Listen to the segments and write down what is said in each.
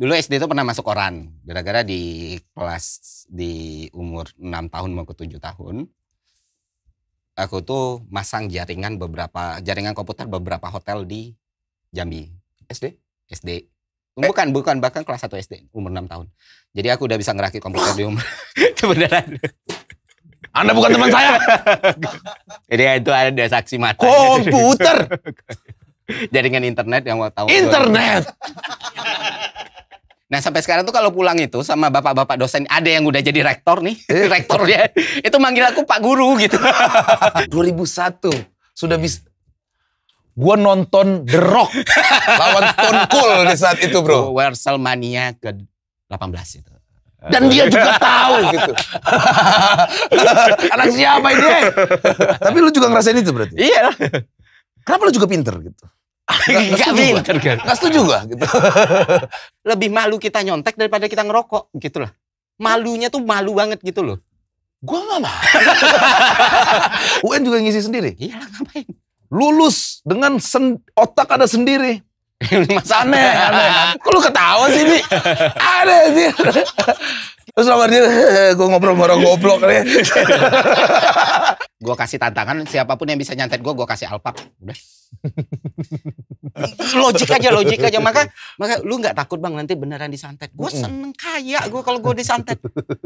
dulu SD itu pernah masuk koran gara-gara di kelas di umur 6 tahun mau ke 7 tahun aku tuh masang jaringan beberapa jaringan komputer beberapa hotel di Jambi SD SD eh. bukan bukan bahkan kelas 1 SD umur 6 tahun jadi aku udah bisa ngerakit komputer di umur itu beneran anda bukan teman saya. Jadi itu ada saksi mata. Komputer. Jaringan internet yang mau tahu. Internet. Nah sampai sekarang tuh kalau pulang itu sama bapak-bapak dosen ada yang udah jadi rektor nih, eh. rektor rektornya itu manggil aku Pak Guru gitu. 2001 sudah bisa gue nonton The Rock lawan Stone Cold di saat itu bro. Oh, Wrestlemania ke 18 itu. Dan dia juga tahu gitu. Anak siapa ini? Tapi lu juga ngerasain itu berarti? Iya. Kenapa lu juga pinter gitu? Enggak pinter kan. Enggak setuju gua gitu. Lebih malu kita nyontek daripada kita ngerokok gitu lah. Malunya tuh malu banget gitu loh. Gua nggak malu. UN juga ngisi sendiri? Iya ngapain. Lulus dengan otak ada sendiri. Mas aneh, aneh. Kok lu ketawa sih, ini? Aneh sih. Terus sama dia, eh, gue ngobrol sama orang goblok gue kasih tantangan, siapapun yang bisa nyantet gue, gue kasih alpak. Udah. logik aja logik aja maka maka lu nggak takut bang nanti beneran disantet gue seneng kaya gue kalau gue disantet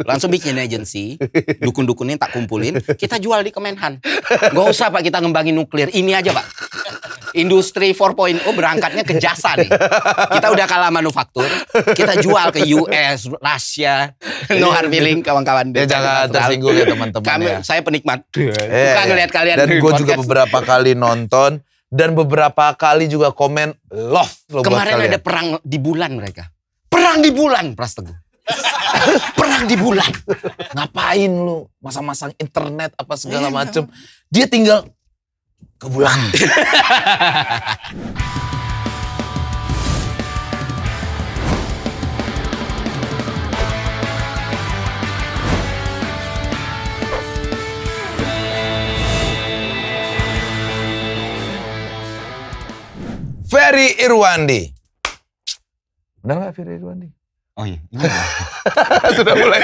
langsung bikin agency dukun dukunin tak kumpulin kita jual di kemenhan gak usah pak kita ngembangin nuklir ini aja pak industri 4.0 berangkatnya ke jasa nih kita udah kalah manufaktur kita jual ke US Rusia no hard feeling kawan-kawan ya jangan tersinggung ya teman-teman ya saya penikmat bukan iya, iya, iya. ngelihat kalian dan gue juga beberapa kali nonton dan beberapa kali juga komen love Kemarin ada perang di bulan mereka. Perang di bulan Pras Teguh. perang di bulan. Ngapain lu masa-masa internet apa segala iya, macem. Dia tinggal ke bulan. Ferry Irwandi. Benar nggak Ferry Irwandi? Oh iya, iya. sudah mulai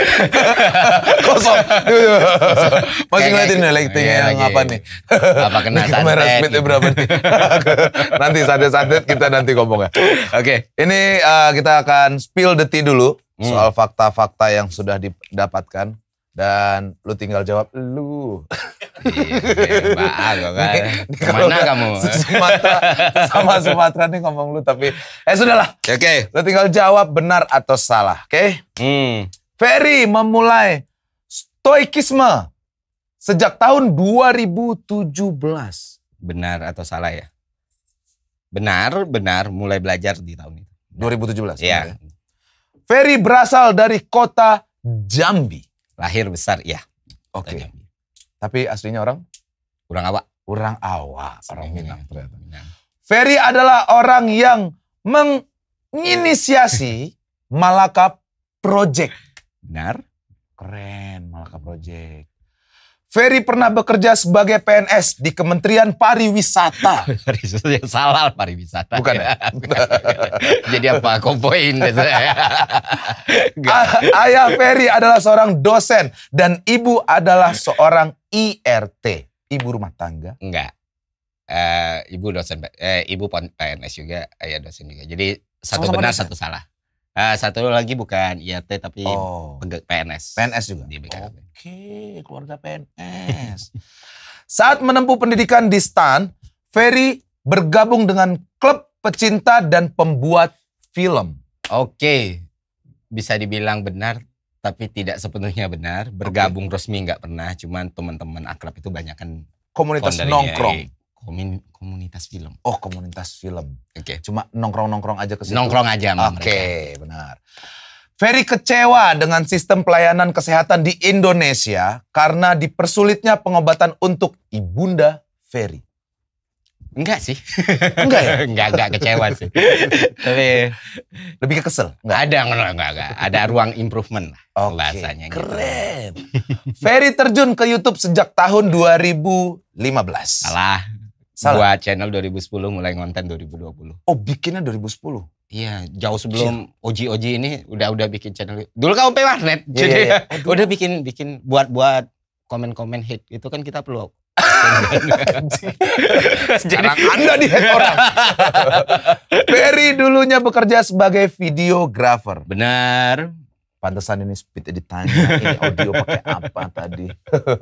kosong. Masih ngeliatin nih lightingnya yang lagi. apa nih? Apa kena santet? Kamera speednya gitu. berapa nih? nanti santet-santet kita nanti ngomong ya. Oke, okay. ini uh, kita akan spill the tea dulu hmm. soal fakta-fakta yang sudah didapatkan dan lu tinggal jawab lu. Iya, kan. Kemana kamu? Sumatera, sama Sumatera nih ngomong lu tapi eh sudahlah. Ya, oke. Okay. Lu tinggal jawab benar atau salah, oke? Okay? Hmm. Ferry memulai stoikisme sejak tahun 2017. Benar atau salah ya? Benar, benar mulai belajar di tahun itu. 2017. Iya. Ferry berasal dari kota Jambi. Lahir besar, ya, Oke. Okay. Tapi aslinya orang? Orang Awak. Orang Awak, orang Minang ternyata. Ferry adalah orang yang menginisiasi Malaka Project. Benar? Keren Malaka Project. Ferry pernah bekerja sebagai PNS di Kementerian Pariwisata. Salah pariwisata. Bukan ya? Jadi apa? Kompoin. Ya, ah, ayah Ferry adalah seorang dosen dan ibu adalah seorang IRT. Ibu rumah tangga? Enggak. Uh, ibu dosen, eh, ibu PNS juga, ayah dosen juga. Jadi satu Sama benar, dosen. satu ya? salah. Uh, satu lagi bukan IAT tapi oh. PNS. PNS juga. Oke, okay, keluarga PNS. Saat menempuh pendidikan di Stan, Ferry bergabung dengan klub pecinta dan pembuat film. Oke. Okay. Bisa dibilang benar tapi tidak sepenuhnya benar. Bergabung okay. resmi nggak pernah, cuman teman-teman akrab itu banyak kan komunitas nongkrong. Komun, komunitas film. Oh, komunitas film. Oke. Okay. Cuma nongkrong-nongkrong aja ke situ. Nongkrong aja Oke, okay, benar. Ferry kecewa dengan sistem pelayanan kesehatan di Indonesia karena dipersulitnya pengobatan untuk ibunda Ferry. Enggak sih. Enggak ya? enggak, enggak kecewa sih. Tapi lebih ke kesel. Enggak. Ada enggak, enggak, enggak. Ada ruang improvement lah okay, bahasanya. Gitu. Keren. Gitu. Ferry terjun ke YouTube sejak tahun 2015. Alah, Salah. Buat channel 2010 mulai konten 2020. Oh, bikinnya 2010. Iya, jauh iya. sebelum Oji Oji ini udah udah bikin channel. Dulu kamu pay warnet. Yeah, iya, jadi yeah, yeah. udah bikin bikin buat-buat komen-komen hit itu kan kita perlu Sekarang Anda di orang. Ferry dulunya bekerja sebagai videografer. Benar. Pantesan ini speed editannya, ini audio pakai apa tadi.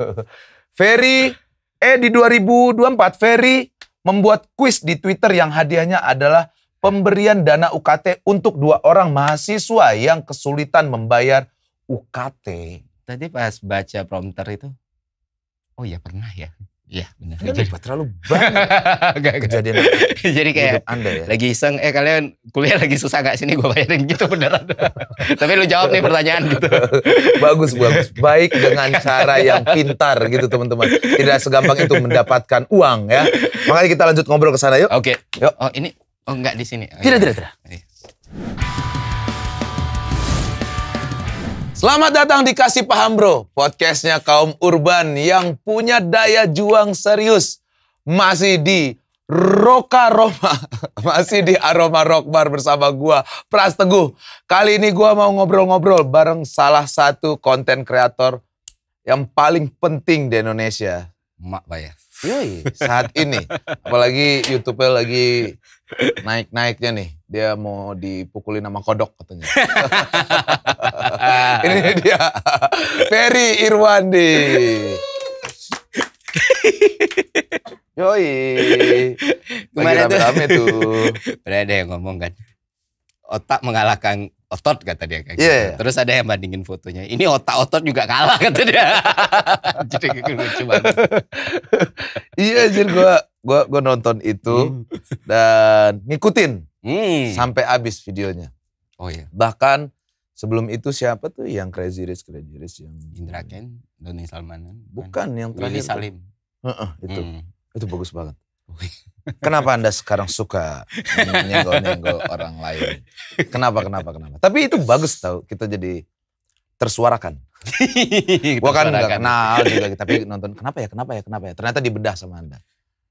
Ferry Eh di 2024 Ferry membuat kuis di Twitter yang hadiahnya adalah pemberian dana UKT untuk dua orang mahasiswa yang kesulitan membayar UKT. Tadi pas baca prompter itu, oh ya pernah ya. Iya benar. Ini terlalu banyak gak, kejadian. Jadi kayak anda ya. lagi iseng, eh kalian kuliah lagi susah gak sini gue bayarin gitu beneran. Tapi lu jawab nih pertanyaan gitu. bagus, bagus. Baik dengan cara yang pintar gitu teman-teman. Tidak segampang itu mendapatkan uang ya. Makanya kita lanjut ngobrol ke sana yuk. Oke. Okay. Yuk. Oh ini, oh enggak di sini. Oh, tidak, ya. tidak, tidak, tidak. Selamat datang di Kasih Paham Bro, podcastnya kaum urban yang punya daya juang serius. Masih di Roka Roma, masih di Aroma Rock Bar bersama gua Pras Teguh. Kali ini gua mau ngobrol-ngobrol bareng salah satu konten kreator yang paling penting di Indonesia. Mak Bayas. Yoi, saat ini. Apalagi YouTube-nya lagi naik-naiknya nih. Dia mau dipukulin sama kodok katanya. ini dia, Ferry Irwandi. Yoi, lagi rame-rame tuh. Berada ada yang ngomong kan, otak mengalahkan otot kata dia kayak yeah. gitu. Iya. Terus ada yang bandingin fotonya. Ini otak-otot juga kalah kata dia. Jadi lucu banget. iya jadi gua gua gua nonton itu hmm. dan ngikutin hmm. sampai habis videonya. Oh iya. Bahkan sebelum itu siapa tuh yang Crazy Rich Crazy Rich yang Indra Ken, Doni Salmanan. Kan? Bukan yang terakhir. Salim. Heeh, uh -uh, itu. Hmm. Itu bagus banget. Kenapa Anda sekarang suka nyenggol-nyenggol orang lain? Kenapa, kenapa, kenapa? Tapi itu bagus tau, kita jadi tersuarakan. Gue kan gak kenal juga, tapi nonton kenapa ya, kenapa ya, kenapa ya. Ternyata dibedah sama Anda.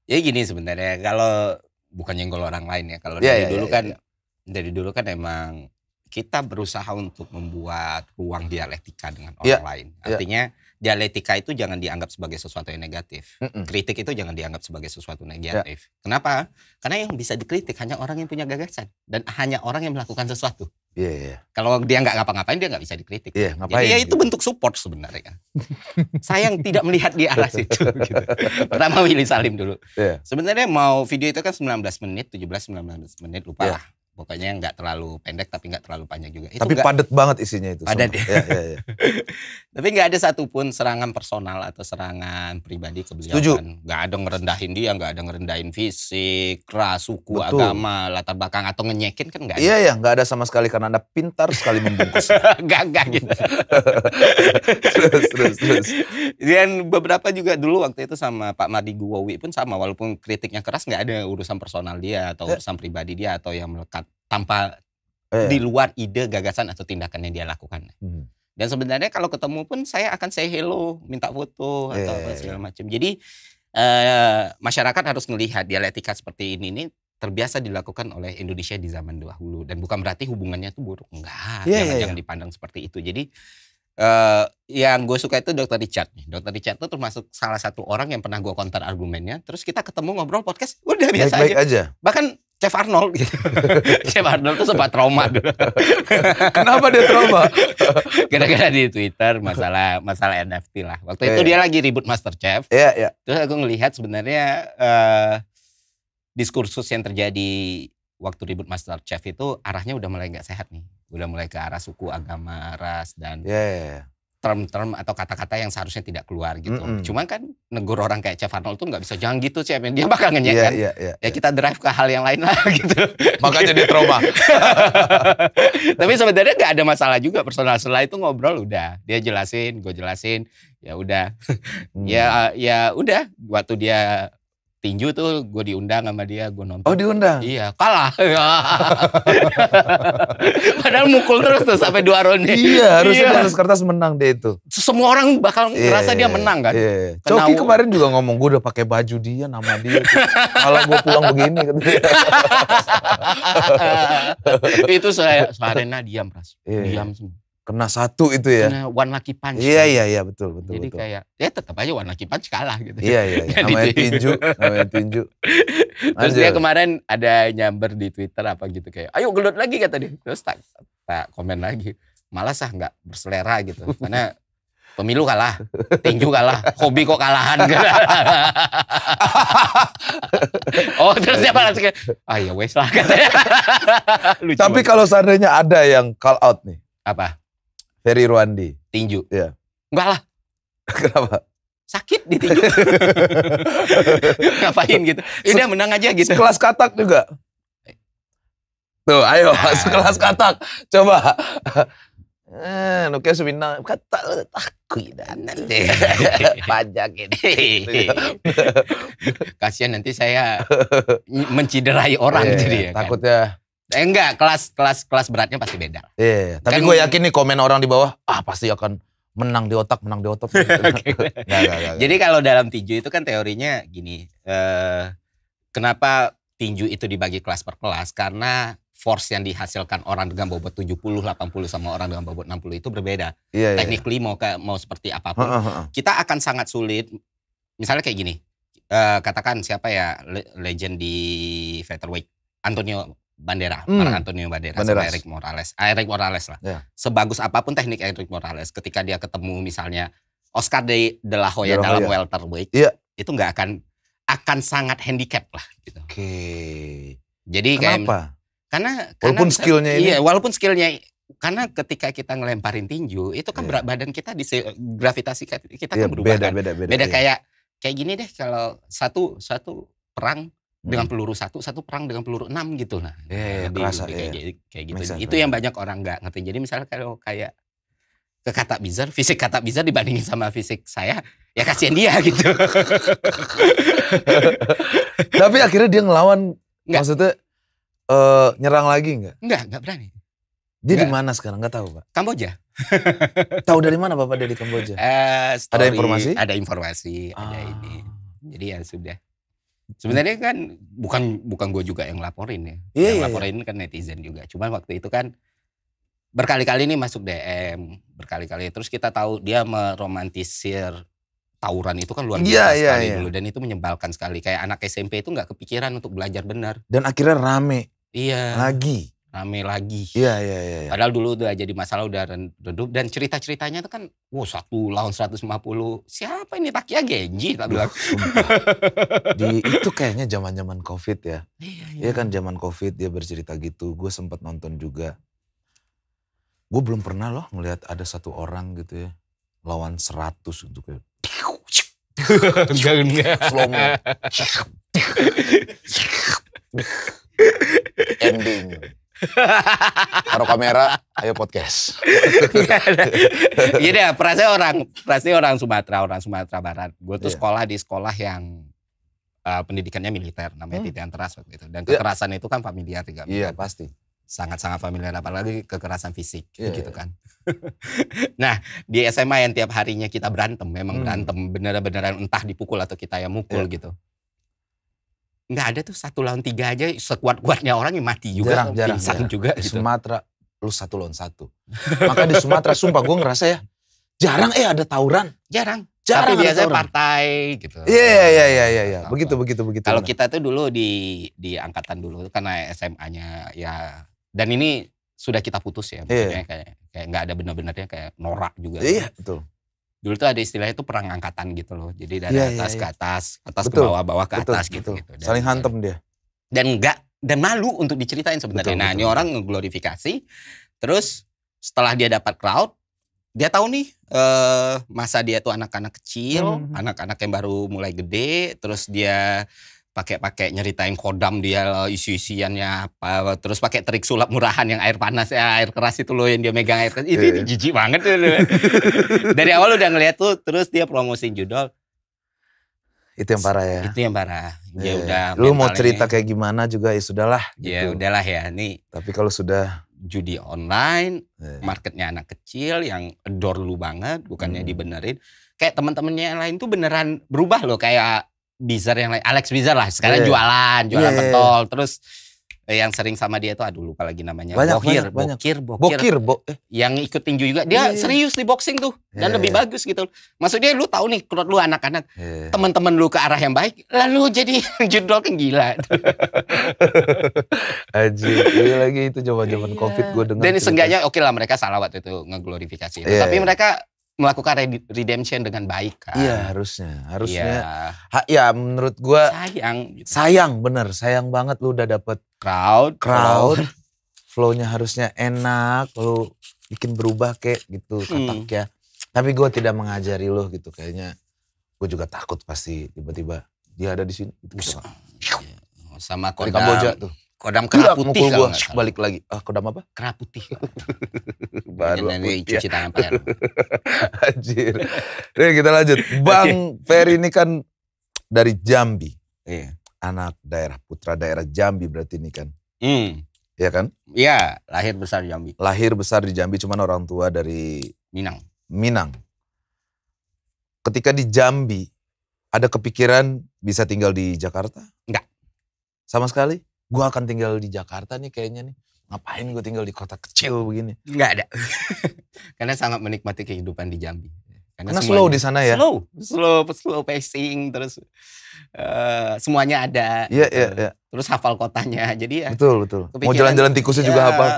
Ya gini sebenarnya, kalau bukan nyenggol orang lain ya. Kalau ya, dari ya, dulu ya, kan, ya. dari dulu kan emang kita berusaha untuk membuat ruang dialektika dengan iya. orang ya, lain. Iya. Artinya... Ya dialektika itu jangan dianggap sebagai sesuatu yang negatif. Mm -mm. Kritik itu jangan dianggap sebagai sesuatu negatif. Yeah. Kenapa? Karena yang bisa dikritik hanya orang yang punya gagasan dan hanya orang yang melakukan sesuatu. Iya. Yeah, yeah. Kalau dia nggak ngapa-ngapain dia nggak bisa dikritik. Yeah, ngapain, Jadi ya itu bentuk support sebenarnya. Sayang tidak melihat di arah situ. Gitu. Pertama Willy Salim dulu. Yeah. Sebenarnya mau video itu kan 19 menit, 17-19 menit lupa yeah. lah pokoknya nggak terlalu pendek tapi nggak terlalu panjang juga. Itu tapi gak, padat banget isinya itu. Padat ya. ya, ya. tapi nggak ada satupun serangan personal atau serangan pribadi ke beliau. Setuju. Kan. Nggak ada ngerendahin dia, nggak ada ngerendahin fisik, ras, suku, Betul. agama, latar belakang atau ngenyekin kan nggak ada. Iya ya, nggak ada sama sekali karena anda pintar sekali membungkus. gak gak gitu. terus terus terus. Dan beberapa juga dulu waktu itu sama Pak Madi Guwowi pun sama, walaupun kritiknya keras nggak ada urusan personal dia atau ya. urusan pribadi dia atau yang melekat tanpa eh. di luar ide, gagasan atau tindakan yang dia lakukan. Hmm. Dan sebenarnya kalau ketemu pun saya akan say hello, minta foto eh. atau iya, apa iya. segala macam. Jadi eh, masyarakat harus melihat dialektika seperti ini ini terbiasa dilakukan oleh Indonesia di zaman dahulu dan bukan berarti hubungannya itu buruk enggak yeah, jangan yeah, jangan yeah. dipandang seperti itu jadi uh, yang gue suka itu Dokter Richard nih. Dokter Richard itu termasuk salah satu orang yang pernah gue counter argumennya. Terus kita ketemu ngobrol podcast udah biasa Baik -baik aja. Bahkan Chef Arnold gitu. Chef Arnold tuh sempat trauma dulu. Kenapa dia trauma? Gara-gara di Twitter masalah masalah NFT lah. Waktu yeah. itu iya, dia iya. lagi ribut Master Chef. Iya, yeah, iya. Yeah. Terus aku ngelihat sebenarnya uh, diskursus yang terjadi waktu ribut Master Chef itu arahnya udah mulai nggak sehat nih. Udah mulai ke arah suku, agama, ras dan yeah, yeah, yeah term-term atau kata-kata yang seharusnya tidak keluar gitu. Mm -hmm. Cuman kan negur orang kayak Chef Arnold tuh nggak bisa jangan gitu Chef, dia bakal ngenyek yeah, kan. Yeah, yeah, ya iya. kita drive ke hal yang lain lah gitu. Makanya dia trauma. Tapi sebenarnya nggak ada masalah juga personal setelah itu ngobrol udah. Dia jelasin, gue jelasin, ya udah. Hmm. ya ya udah waktu dia tinju tuh gue diundang sama dia gue nonton oh diundang iya kalah Padahal mukul terus tuh sampai dua ronde. Iya, harusnya iya. kertas menang deh itu. Semua orang bakal yeah, iya, dia iya, menang kan. Yeah. Kena Coki kemarin juga ngomong gue udah pakai baju dia, nama dia. Kalau gue pulang begini kan. itu saya Sarena diam, Ras. Yeah. Diam semua kena satu itu ya. Kena one lucky punch. Iya kan. iya iya betul betul. Jadi betul. kayak ya tetap aja one lucky punch kalah gitu. Iya iya. iya. namanya tinju, namanya tinju. Terus dia kemarin ada nyamber di Twitter apa gitu kayak, ayo gelut lagi kata dia. Terus tak tak komen lagi. malas sah nggak berselera gitu. Karena pemilu kalah, tinju kalah, hobi kok kalahan. Gitu. oh terus siapa lagi ah ya wes lah katanya. Lucu Tapi kalau seandainya ada yang call out nih. Apa? Heri Ruandi. Tinju. Iya. Enggak lah. Kenapa? Sakit ditinju. Ngapain gitu. Ya udah menang aja gitu. Kelas katak juga. Tuh, ayo ah. sekelas katak. Coba. Eh, no quiero subir nada. Kata, nanti. Pajak ini. Kasihan nanti saya menciderai orang jadi ya. Gitu kan. Takutnya Eh, enggak, kelas kelas kelas beratnya pasti beda. Iya, yeah, iya. kan tapi kan, gue yakin nih komen orang di bawah, ah pasti akan menang di otak, menang di otak. gak, gak, gak, Jadi kalau dalam tinju itu kan teorinya gini, eh, kenapa tinju itu dibagi kelas per kelas? Karena force yang dihasilkan orang dengan bobot 70, 80 sama orang dengan bobot 60 itu berbeda. Yeah, iya, Technically iya. yeah. mau kayak mau seperti apapun, uh, uh, uh. kita akan sangat sulit. Misalnya kayak gini, eh, katakan siapa ya legend di featherweight, Antonio Bandera, hmm. Mark Antonio Bandera, Banderas. sama Eric Morales. Ah, Eric Morales lah. Yeah. Sebagus apapun teknik Eric Morales, ketika dia ketemu misalnya Oscar de, de La Hoya de La Hoya. dalam welterweight, yeah. itu nggak akan akan sangat handicap lah. Gitu. Oke. Okay. Jadi Kenapa? kayak karena walaupun karena, skillnya iya, ini. walaupun skillnya karena ketika kita ngelemparin tinju itu kan yeah. Iya. badan kita di gravitasi kita yeah, kan iya, berubah beda, kan. Beda, beda, beda iya. kayak kayak gini deh kalau satu satu perang dengan hmm. peluru satu satu perang dengan peluru enam gitu iya, iya, nah yeah, yeah, di, kerasa, kayak, yeah. kayak gitu, gitu. sense, itu yang banyak orang nggak ngerti jadi misalnya kalau kayak ke kata bizar fisik kata bizar dibandingin sama fisik saya ya kasihan dia gitu tapi akhirnya dia ngelawan Enggak. maksudnya uh, nyerang lagi nggak nggak nggak berani dia di mana sekarang nggak tahu pak Kamboja tahu dari mana bapak dari Kamboja uh, ada informasi ada informasi ah. ada ini jadi ya sudah Sebenarnya kan bukan bukan gue juga yang laporin ya. Iya, yang iya, iya. laporin iya. kan netizen juga. Cuman waktu itu kan berkali-kali ini masuk DM, berkali-kali terus kita tahu dia meromantisir tawuran itu kan luar iya, biasa yeah, sekali yeah, dulu dan itu menyebalkan sekali kayak anak SMP itu nggak kepikiran untuk belajar benar dan akhirnya rame iya lagi rame lagi. Iya, iya, iya. Ya. Padahal dulu udah jadi masalah udah redup dan cerita-ceritanya itu kan wow satu lawan 150 siapa ini Takia Genji tak bilang. Di itu kayaknya zaman-zaman Covid ya. Iya, iya. Ya kan zaman Covid dia bercerita gitu. Gue sempat nonton juga. Gue belum pernah loh ngelihat ada satu orang gitu ya lawan 100 gitu kayak slow ending Taruh kamera, ayo podcast. Gini ya, perasaan iya, orang, perasaan orang Sumatera, orang Sumatera Barat. Gue tuh yeah. sekolah di sekolah yang uh, pendidikannya militer, namanya hmm. titian teras waktu itu. Dan iya. kekerasan yeah. itu kan familiar juga. Iya, yeah, pasti. Sangat-sangat familiar, apalagi kekerasan fisik yeah, iya. gitu yeah. kan. nah, di SMA yang tiap harinya kita berantem, memang hmm. berantem. Bener-beneran entah dipukul atau kita yang mukul yeah. gitu nggak ada tuh satu lawan tiga aja sekuat-kuatnya orang yang mati juga jarang, jarang, jarang. juga di gitu. Sumatera lu satu lawan satu maka di Sumatera sumpah gue ngerasa ya jarang eh ada tawuran jarang jarang tapi biasanya partai gitu iya iya iya iya iya, iya. begitu begitu begitu kalau kita tuh dulu di di angkatan dulu karena SMA-nya ya dan ini sudah kita putus ya iya. maksudnya yeah. kayak kayak nggak ada benar-benarnya kayak norak juga iya yeah, betul dulu tuh ada istilahnya itu perang angkatan gitu loh. Jadi dari yeah, atas yeah, ke iya. atas, atas betul, ke bawah, bawah ke betul, atas gitu. Betul. gitu. Dan, Saling hantem dia. Dan enggak dan malu untuk diceritain sebenarnya. nah, ini orang ngeglorifikasi. Terus setelah dia dapat crowd, dia tahu nih eh masa dia tuh anak-anak kecil, hmm. anak-anak hmm. yang baru mulai gede, terus dia pakai-pakai nyeritain kodam dia eh, isu-isiannya apa terus pakai trik sulap murahan yang air panas ya air keras itu loh yang dia megang air keras itu, yeah. Iya. jijik banget tuh. dari awal udah ngeliat tuh terus dia promosiin judol itu yang parah ya itu yang parah ya yeah. Iya. udah lu mau cerita kayak gimana juga ya sudahlah ya gitu. ya udahlah ya nih tapi kalau sudah judi online yeah. Iya. marketnya anak kecil yang adore lu banget bukannya hmm. dibenerin kayak teman-temannya lain tuh beneran berubah loh kayak Bizar yang lain, Alex Bizar lah sekarang yeah. jualan, jualan yeah, iya, iya, iya. terus eh, yang sering sama dia itu aduh lupa lagi namanya banyak, bokir, banyak, Bokir, Bokir, Bokir bo eh. yang ikut tinju juga dia yeah, serius di boxing tuh dan lebih yeah. bagus gitu. Maksudnya lu tahu nih kalau lu anak-anak yeah. teman-teman lu ke arah yang baik lalu jadi judol kan gila. Aji, ini lagi itu zaman-zaman yeah. covid gue dengar. Dan seenggaknya oke okay lah mereka salah waktu itu ngeglorifikasi Yeah. tapi mereka melakukan redemption dengan baik kan. Iya harusnya, harusnya. Iya. Ha, ya menurut gua Sayang. Gitu. Sayang bener, sayang banget lu udah dapet. Crowd. Crowd. Flow-nya harusnya enak, lu bikin berubah kayak gitu hmm. ya. Hmm. Tapi gua tidak mengajari lu gitu kayaknya. Gue juga takut pasti tiba-tiba dia ada di sini. Gitu, Sama Kodam. Dari Kamboja tuh. Kodam iya, kerah putih kalau gak salah. balik lagi. Ah, kodam apa? Kerah putih. Baru ini cuci tangan Pak Anjir. Nih kita lanjut. Bang Ferry ini kan dari Jambi. Iya. Anak daerah putra daerah Jambi berarti ini kan. Hmm. Iya kan? Iya, lahir besar di Jambi. Lahir besar di Jambi cuman orang tua dari Minang. Minang. Ketika di Jambi ada kepikiran bisa tinggal di Jakarta? Enggak. Sama sekali? gue akan tinggal di Jakarta nih kayaknya nih. Ngapain gue tinggal di kota kecil begini? Nggak ada. Karena sangat menikmati kehidupan di Jambi. Karena, Karena slow di sana ya. Slow, slow, slow pacing terus uh, semuanya ada. yeah, iya, gitu. yeah, yeah. Terus hafal kotanya. Jadi ya. Betul, betul. Mau jalan-jalan tikusnya juga ya. hafal.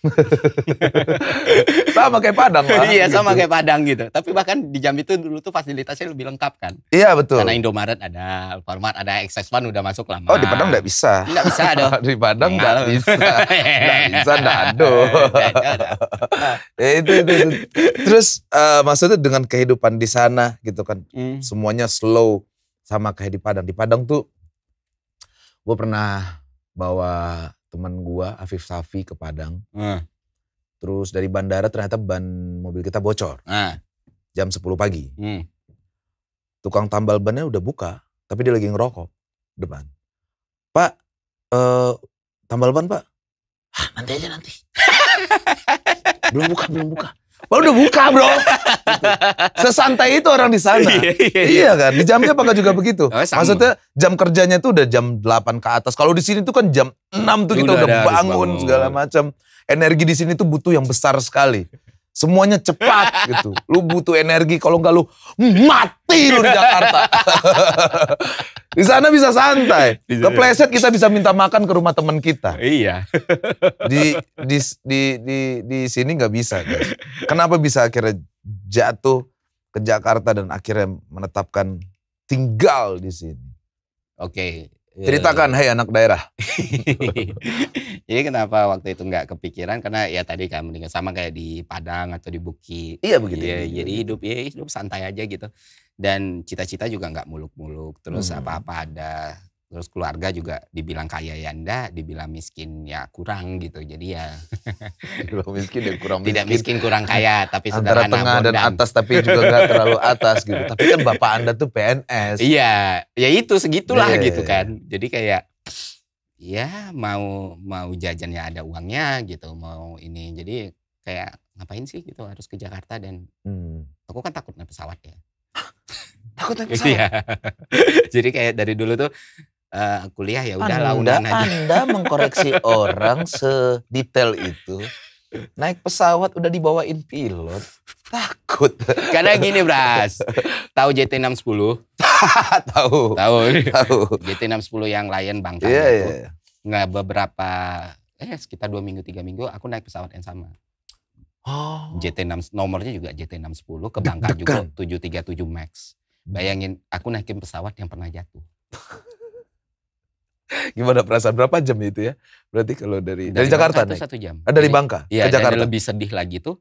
sama kayak Padang lah. Iya gitu. sama kayak Padang gitu. Tapi bahkan di jam itu dulu tuh fasilitasnya lebih lengkap kan. Iya betul. Karena Indomaret ada, format, ada, Access One udah masuk lama. Oh di Padang enggak bisa. Enggak bisa dong. di Padang nggak bisa. Enggak bisa dado. Ya, itu, itu, itu. Terus uh, maksudnya dengan kehidupan di sana gitu kan. Hmm. Semuanya slow sama kayak di Padang. Di Padang tuh gue pernah bawa teman gua Afif Safi ke Padang. Hmm. Terus dari bandara ternyata ban mobil kita bocor. Hmm. Jam 10 pagi. Hmm. Tukang tambal bannya udah buka, tapi dia lagi ngerokok depan. Pak, eh, tambal ban pak? Hah, nanti aja nanti. belum buka, belum buka baru udah buka bro. Sesantai itu orang di sana. iya, iya, iya. iya kan, di jamnya apakah juga begitu? Oh, Maksudnya jam kerjanya tuh udah jam 8 ke atas. Kalau di sini tuh kan jam 6 tuh kita udah, udah bangun, bangun segala macam. Energi di sini tuh butuh yang besar sekali. Semuanya cepat gitu. Lu butuh energi kalau enggak lu mati lu di Jakarta. di sana bisa santai. Kepleset kita bisa minta makan ke rumah teman kita. Iya. Di di di di, di sini nggak bisa guys. Kenapa bisa akhirnya jatuh ke Jakarta dan akhirnya menetapkan tinggal di sini? Oke, Iya, Ceritakan, iya. hei anak daerah. Jadi kenapa waktu itu nggak kepikiran? Karena ya tadi kan mendingan sama kayak di Padang atau di Bukit. Iya begitu. Ya, Jadi hidup ya hidup santai aja gitu. Dan cita-cita juga nggak muluk-muluk. Terus hmm. apa-apa hmm. Apa -apa ada terus keluarga juga dibilang kaya ya anda, dibilang miskin ya kurang gitu. Jadi ya dibilang miskin ya kurang miskin. Tidak miskin kurang kaya, tapi Antara tengah dan atas tapi juga gak terlalu atas gitu. Tapi kan bapak anda tuh PNS. Iya, ya itu segitulah yeah. gitu kan. Jadi kayak ya mau mau jajan ya ada uangnya gitu, mau ini. Jadi kayak ngapain sih gitu harus ke Jakarta dan hmm. aku kan takut naik pesawat ya takut naik iya. pesawat. Jadi kayak dari dulu tuh uh, kuliah ya udah udah aja. Anda mengkoreksi orang sedetail itu. Naik pesawat udah dibawain pilot. Takut. Karena gini, Bras. Tahu JT610? Tahu. Tahu. Tahu. JT610 yang Lion Bangka yeah, iya. Yeah. Iya. Nggak beberapa eh sekitar dua minggu tiga minggu aku naik pesawat yang sama. Oh. JT6 nomornya juga JT610 ke Bangka juga 737 Max. Bayangin aku naikin pesawat yang pernah jatuh. Gimana perasaan berapa jam itu ya? Berarti kalau dari dari, dari Jakarta nih. Satu jam. Ah, dari Bangka iya, ke Jakarta. lebih sedih lagi tuh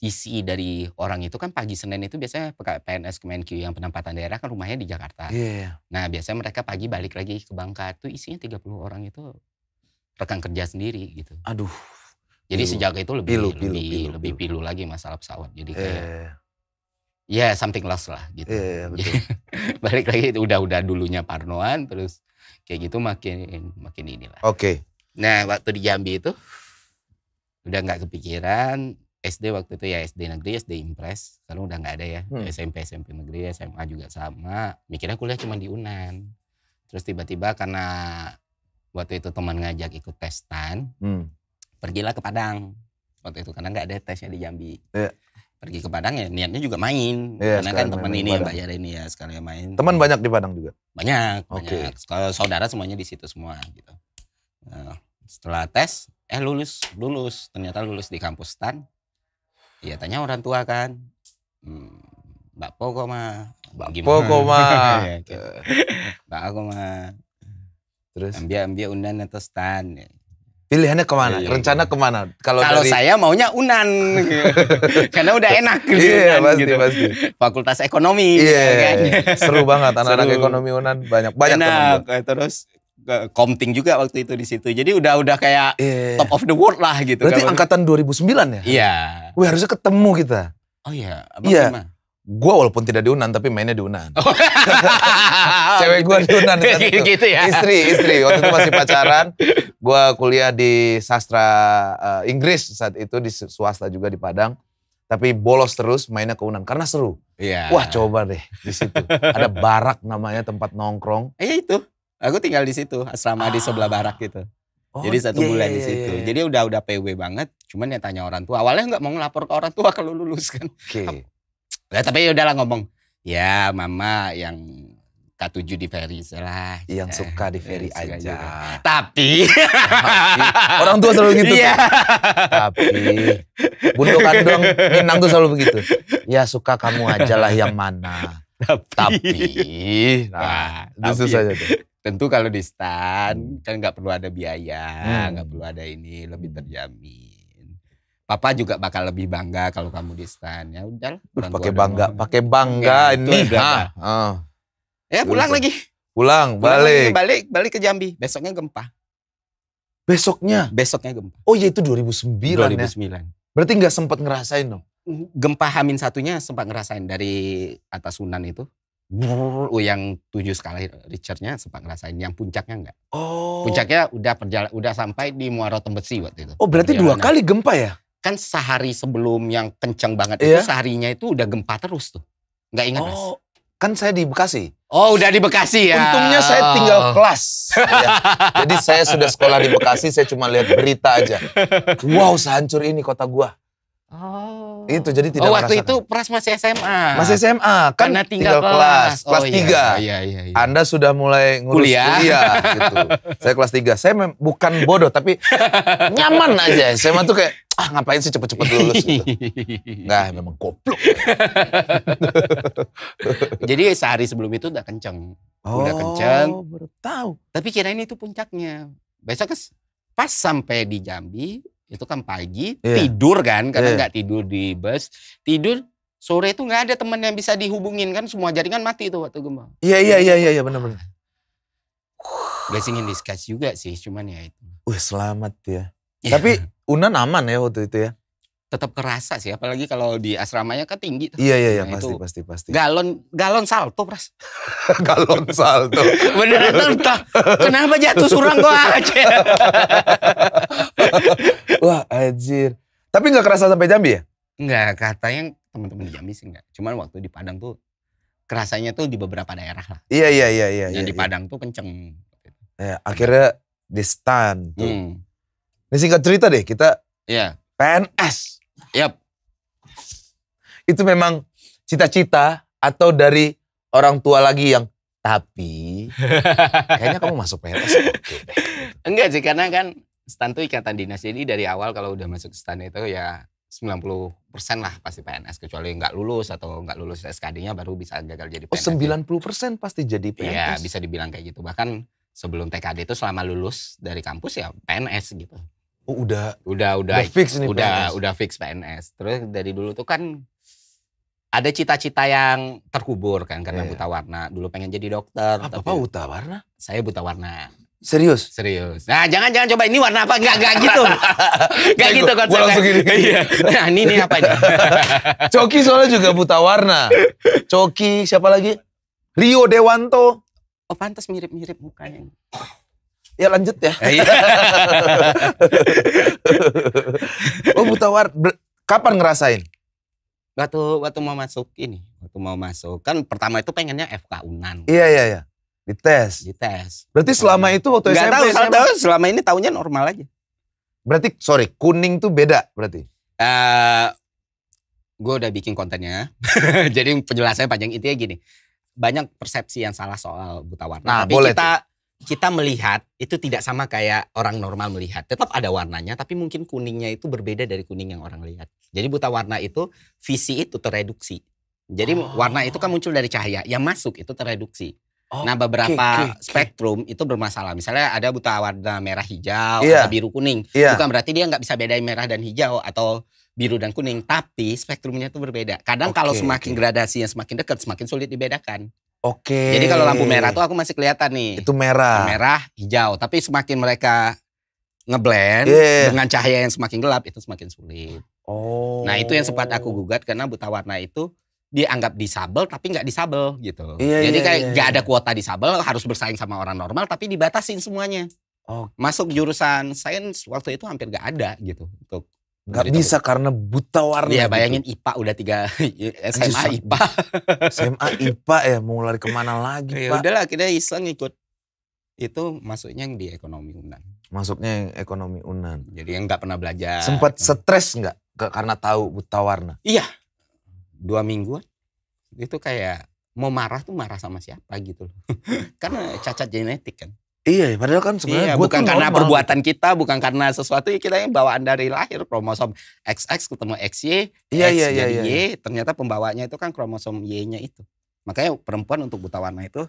isi dari orang itu kan pagi Senin itu biasanya PNS Kemenkyu yang penempatan daerah kan rumahnya di Jakarta. Yeah. Iya. Nah biasanya mereka pagi balik lagi ke Bangka itu isinya 30 orang itu rekan kerja sendiri gitu. Aduh. Jadi pilu. sejak itu lebih pilu, lebih pilu, pilu, lebih pilu lagi masalah pesawat. Jadi iya, kayak yeah. Ya yeah, something lost lah gitu. Yeah, iya, betul. balik lagi itu udah-udah dulunya Parnoan terus kayak gitu makin makin inilah. Oke. Okay. Nah waktu di Jambi itu udah nggak kepikiran SD waktu itu ya SD negeri SD impres Kalau udah nggak ada ya hmm. SMP SMP negeri SMA juga sama mikirnya kuliah cuma di Unan terus tiba-tiba karena waktu itu teman ngajak ikut tes tan hmm. pergilah ke Padang waktu itu karena nggak ada tesnya di Jambi yeah pergi ke Padang ya niatnya juga main. Yeah, Karena kan teman ini yang Mbak ini ya sekalian main. Teman banyak di Padang juga. Banyak, okay. banyak. Kalau saudara semuanya di situ semua gitu. Nah, setelah tes, eh lulus, lulus. Ternyata lulus di kampus Stan. Iya tanya orang tua kan. Hmm, Mbak Po kok mah. Iya, gitu. Mbak Po kok mah. Mbak Po mah. Terus? Ambia ambia undangan atau Stan. Ya. Pilihannya kemana? Iya, iya. Rencana kemana? Kalau dari... saya maunya unan, gitu. karena udah enak iya, gitu. Iya unan, pasti gitu. pasti. Fakultas ekonomi. Iya. Gitu iya kan? Seru banget anak-anak ekonomi unan banyak banyak enak. teman. Eh, terus Komting juga waktu itu di situ. Jadi udah udah kayak iya. top of the world lah gitu. Berarti kalau... angkatan 2009 ya? Iya. Wih harusnya ketemu kita. Oh iya. Iya. Yeah gue walaupun tidak diunan tapi mainnya diunan. Oh. Cewek gue diunan. gitu, gitu ya. Istri, istri. Waktu itu masih pacaran. Gue kuliah di sastra uh, Inggris saat itu di swasta juga di Padang. Tapi bolos terus mainnya ke Unan karena seru. Iya. Wah coba deh di situ. Ada barak namanya tempat nongkrong. Eh iya itu. Aku tinggal di situ asrama ah. di sebelah ah. barak gitu. Oh, Jadi satu yeah, bulan yeah, di iya, situ. Yeah. Iya. Jadi udah udah PW banget. Cuman ya tanya orang tua. Awalnya nggak mau ngelapor ke orang tua kalau lulus kan. Oke. Okay. Nah, tapi ya lah ngomong. Ya mama yang K7 di Ferry lah. Yang suka di Ferry ya, aja. Juga. Tapi. Tapi. Orang tua selalu gitu. Ya. Tapi. Bunda kandung, Minang tuh selalu begitu. Ya suka kamu aja lah yang mana. Tapi. tapi nah, nah tapi. aja tuh. Tentu kalau di stan kan gak perlu ada biaya, hmm. nggak Gak perlu ada ini, lebih hmm. terjamin. Papa juga bakal lebih bangga kalau kamu di stan. Ya udah. Pakai bangga, pakai bangga ya, ini. Ha. Ah. Ya pulang lagi. Pulang, pulang balik. Lagi, balik, balik ke Jambi. Besoknya gempa. Besoknya? Besoknya gempa. Oh iya itu 2009 2009. Ya? Berarti nggak sempat ngerasain dong? Mm, gempa Hamin satunya sempat ngerasain dari atas Sunan itu. Brrr, oh, yang tujuh skala Richardnya sempat ngerasain, yang puncaknya enggak. Oh. Puncaknya udah perjala, udah sampai di Muara Tembesi waktu itu. Oh berarti dua kali gempa ya? kan sehari sebelum yang kencang banget yeah. itu iya. seharinya itu udah gempa terus tuh. Gak ingat oh, Mas. Kan saya di Bekasi. Oh udah di Bekasi ya. Untungnya saya tinggal oh. kelas. Iya. Jadi saya sudah sekolah di Bekasi, saya cuma lihat berita aja. Wow sehancur ini kota gua. Oh. Itu jadi tidak Oh waktu merasakan. itu Pras masih SMA. Masih SMA kan Karena tinggal, tinggal kelas, kelas, oh, kelas iya, 3. Iya, iya, iya, iya, Anda sudah mulai ngurus kuliah, kuliah gitu. Saya kelas 3. Saya bukan bodoh tapi nyaman aja. SMA tuh kayak ah ngapain sih cepet-cepet lulus gitu. Nah, memang goblok. jadi sehari sebelum itu udah kenceng. Oh, udah kenceng. baru tahu. Tapi kirain itu puncaknya. Besok pas sampai di Jambi itu kan pagi yeah. tidur kan karena iya. nggak tidur di bus tidur sore itu nggak ada teman yang bisa dihubungin kan semua jaringan mati itu waktu gempa iya iya iya iya iya benar-benar gak ingin diskus juga sih cuman ya itu wih selamat ya yeah. tapi Unan aman ya waktu itu ya tetap kerasa sih apalagi kalau di asramanya kan tinggi iya iya iya nah, pasti pasti pasti galon galon salto pras galon salto beneran entah kenapa jatuh surang gua aja Wah anjir. Tapi nggak kerasa sampai Jambi ya? Nggak, katanya teman-teman di Jambi sih nggak. Cuman waktu di Padang tuh kerasanya tuh di beberapa daerah lah. Iya iya iya iya. Yang iya, di iya. Padang iya. tuh kenceng. Ya, akhirnya di stand tuh. Hmm. Ini singkat cerita deh kita Iya. PNS. Yap. Itu memang cita-cita atau dari orang tua lagi yang tapi kayaknya kamu masuk PNS Enggak sih karena kan stan tuh ikatan dinas jadi dari awal kalau udah masuk stan itu ya 90% lah pasti PNS kecuali nggak lulus atau nggak lulus SKD-nya baru bisa gagal jadi PNS. Oh 90% pasti jadi PNS. Iya, bisa dibilang kayak gitu. Bahkan sebelum TKD itu selama lulus dari kampus ya PNS gitu. Oh udah udah udah, udah fix nih udah PNS. udah fix PNS. Terus dari dulu tuh kan ada cita-cita yang terkubur kan karena yeah. buta warna. Dulu pengen jadi dokter. Ah, apa, apa buta warna? Saya buta warna. Serius? Serius. Nah, jangan-jangan coba ini warna apa? Enggak, enggak gitu. Enggak gitu konsepnya. Gue langsung gini. Iya. Nah, ini, ini apa ini? Coki soalnya juga buta warna. Coki, siapa lagi? Rio Dewanto. Oh, pantas mirip-mirip mukanya. Ya lanjut ya. Eh, iya. oh, buta warna. Kapan ngerasain? Waktu, waktu mau masuk ini. Waktu mau masuk. Kan pertama itu pengennya FK Unan. Iya, iya, iya. Dites. Dites. Berarti selama itu waktu Nggak SMP. Tahu, SMP. tahu, selama ini tahunya normal aja. Berarti sorry, kuning tuh beda berarti. Uh, eh, gue udah bikin kontennya. Jadi penjelasannya panjang intinya gini. Banyak persepsi yang salah soal buta warna. Nah, Tapi boleh kita kita melihat itu tidak sama kayak orang normal melihat. Tetap ada warnanya, tapi mungkin kuningnya itu berbeda dari kuning yang orang lihat. Jadi buta warna itu visi itu tereduksi. Jadi oh. warna itu kan muncul dari cahaya, yang masuk itu tereduksi. Oh, nah beberapa okay, okay, spektrum itu bermasalah. Misalnya ada buta warna merah hijau yeah. atau biru kuning. Yeah. Bukan berarti dia nggak bisa bedain merah dan hijau atau biru dan kuning. Tapi spektrumnya itu berbeda. Kadang okay, kalau semakin okay. gradasinya semakin dekat semakin sulit dibedakan. Oke. Okay. Jadi kalau lampu merah tuh aku masih kelihatan nih. Itu merah. Merah, hijau. Tapi semakin mereka ngeblend yeah. dengan cahaya yang semakin gelap itu semakin sulit. Oh. Nah itu yang sempat aku gugat karena buta warna itu dianggap disabel tapi nggak disabel gitu. Iya, Jadi iya, kayak iya, nggak iya, ada kuota disabel harus bersaing sama orang normal tapi dibatasin semuanya. Oh. Masuk jurusan sains waktu itu hampir nggak ada gitu untuk Gak bisa tahu. karena buta warna. Iya gitu. bayangin gitu. IPA udah tiga SMA IPA. SMA IPA ya mau lari kemana lagi ya, Udahlah akhirnya iseng ikut itu masuknya yang di ekonomi unan. Masuknya yang ekonomi unan. Jadi yang nggak pernah belajar. Sempat gitu. stres nggak karena tahu buta warna? Iya dua mingguan itu kayak mau marah tuh marah sama siapa gitu loh. karena cacat genetik kan. Iya, padahal kan sebenarnya iya, bukan karena normal. perbuatan gitu. kita, bukan karena sesuatu ya kita yang bawaan dari lahir kromosom XX ketemu XY, iya, X iya, iya, jadi iya. Y, iya. ternyata pembawanya itu kan kromosom Y-nya itu. Makanya perempuan untuk buta warna itu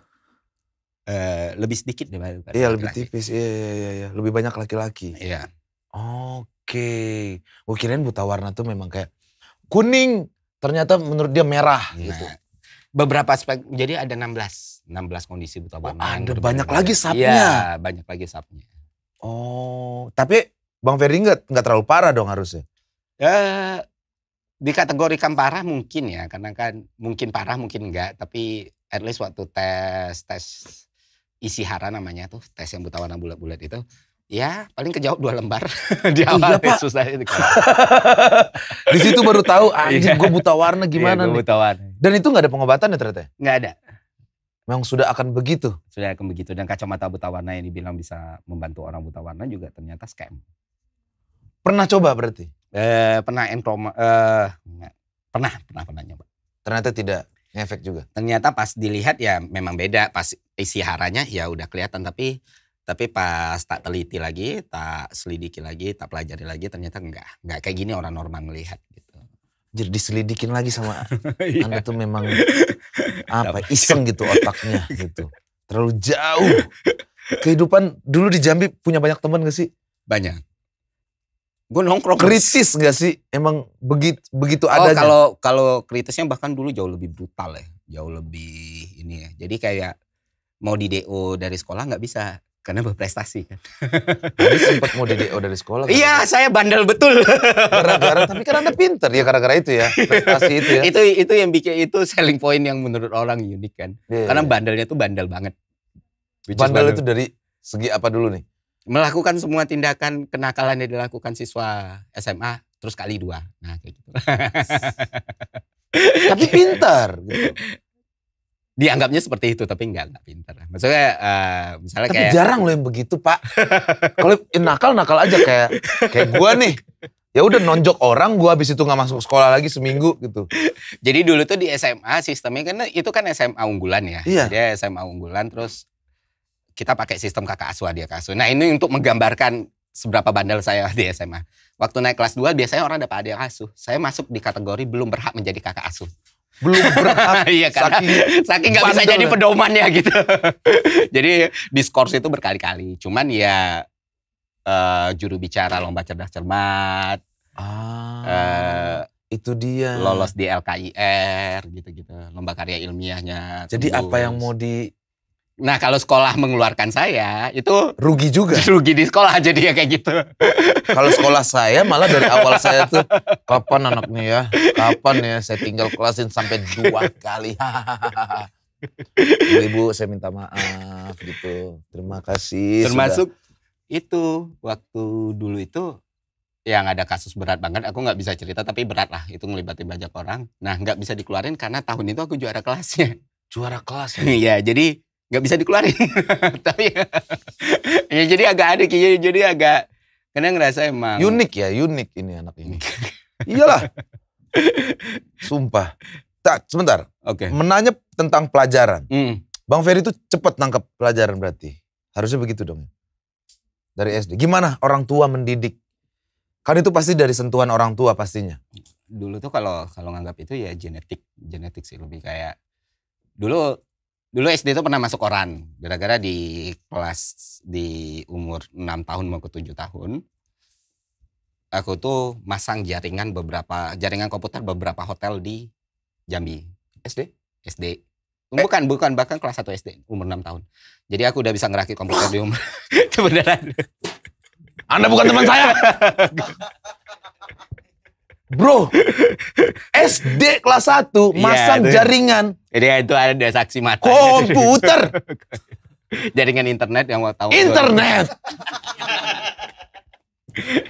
eh, lebih sedikit daripada Iya, laki -laki. lebih tipis. Iya, iya, iya, iya. Lebih banyak laki-laki. Iya. Oke. Okay. Gue kirain buta warna tuh memang kayak kuning, ternyata menurut dia merah nah, gitu. Beberapa aspek, jadi ada 16, 16 kondisi buta warna. Oh, ada banyak lagi sapnya. Iya, banyak lagi sapnya. Oh, tapi Bang Ferry nggak nggak terlalu parah dong harusnya. Eh, dikategorikan parah mungkin ya, karena kan mungkin parah mungkin enggak, tapi at least waktu tes tes isi hara namanya tuh tes yang buta warna bulat-bulat itu Ya, paling kejawab dua lembar di iya, awal iya, Pak. susah itu. di situ baru tahu iya. anjing gue buta warna gimana yeah, gua buta warna. Iya, nih. Dan itu nggak ada pengobatan ya ternyata? Nggak ada. Memang sudah akan begitu. Sudah akan begitu dan kacamata buta warna yang dibilang bisa membantu orang buta warna juga ternyata scam. Pernah coba berarti? Eh, pernah enkroma, eh, pernah, pernah pernah nyoba. Ternyata tidak efek juga. Ternyata pas dilihat ya memang beda, pas isi haranya ya udah kelihatan tapi tapi pas tak teliti lagi, tak selidiki lagi, tak pelajari lagi, ternyata enggak. Enggak kayak gini orang normal melihat gitu. Jadi diselidikin lagi sama iya. Anda tuh memang apa iseng gitu otaknya gitu. Terlalu jauh. Kehidupan dulu di Jambi punya banyak teman gak sih? Banyak. Gue nongkrong. Krisis gak sih? Emang begitu begitu oh, adanya? kalau kalau kritisnya bahkan dulu jauh lebih brutal ya. Jauh lebih ini ya. Jadi kayak mau di DO dari sekolah nggak bisa karena berprestasi kan. Tapi sempat mau jadi dari sekolah. Kan? Iya, saya bandel betul. Gara-gara tapi karena Anda pinter ya gara-gara itu ya. Prestasi itu ya. itu itu yang bikin itu selling point yang menurut orang unik kan. Yeah, iya, karena iya. bandelnya tuh bandel banget. Bandel, bandel itu dari segi apa dulu nih? Melakukan semua tindakan kenakalan yang dilakukan siswa SMA terus kali dua. Nah, kayak gitu. tapi pintar gitu dianggapnya seperti itu tapi enggak, nggak pinter maksudnya uh, misalnya tapi kayak jarang loh yang begitu pak kalau nakal nakal aja kayak kayak gua nih ya udah nonjok orang gua habis itu nggak masuk sekolah lagi seminggu gitu jadi dulu tuh di SMA sistemnya karena itu kan SMA unggulan ya iya. dia SMA unggulan terus kita pakai sistem kakak asuh dia kasuh. nah ini untuk menggambarkan seberapa bandel saya di SMA waktu naik kelas 2 biasanya orang dapat adik asuh saya masuk di kategori belum berhak menjadi kakak asuh belum berat iya, karena, saking saking nggak bisa jadi pedoman ya gitu jadi diskors itu berkali-kali cuman ya uh, juru bicara lomba cerdas cermat ah. uh, itu dia lolos di LKIR gitu-gitu lomba karya ilmiahnya jadi tembus. apa yang mau di Nah kalau sekolah mengeluarkan saya itu rugi juga. Rugi di sekolah jadi ya kayak gitu. Kalau sekolah saya malah dari awal saya tuh kapan anaknya ya, kapan ya saya tinggal kelasin sampai dua kali. Ibu-ibu saya minta maaf gitu. Terima kasih. Termasuk sudah. itu waktu dulu itu yang ada kasus berat banget aku nggak bisa cerita tapi berat lah itu melibatkan banyak orang nah nggak bisa dikeluarin karena tahun itu aku juara kelasnya juara kelas ya? iya jadi nggak bisa dikeluarin tapi ya jadi agak ada jadi, jadi agak karena ngerasa emang unik ya unik ini anak ini iyalah sumpah tak sebentar oke okay. menanya tentang pelajaran mm. bang Ferry itu cepat nangkap pelajaran berarti harusnya begitu dong dari SD gimana orang tua mendidik kan itu pasti dari sentuhan orang tua pastinya dulu tuh kalau kalau nganggap itu ya genetik genetik sih lebih kayak dulu dulu SD itu pernah masuk koran gara-gara di kelas di umur 6 tahun mau ke 7 tahun aku tuh masang jaringan beberapa jaringan komputer beberapa hotel di Jambi SD SD eh. bukan eh. bukan bahkan kelas 1 SD umur 6 tahun jadi aku udah bisa ngerakit komputer di umur sebenarnya Anda bukan teman saya Bro, SD kelas 1 iya, masang jaringan. Jadi itu ada saksi mata. Komputer. jaringan internet yang waktu tahun Internet.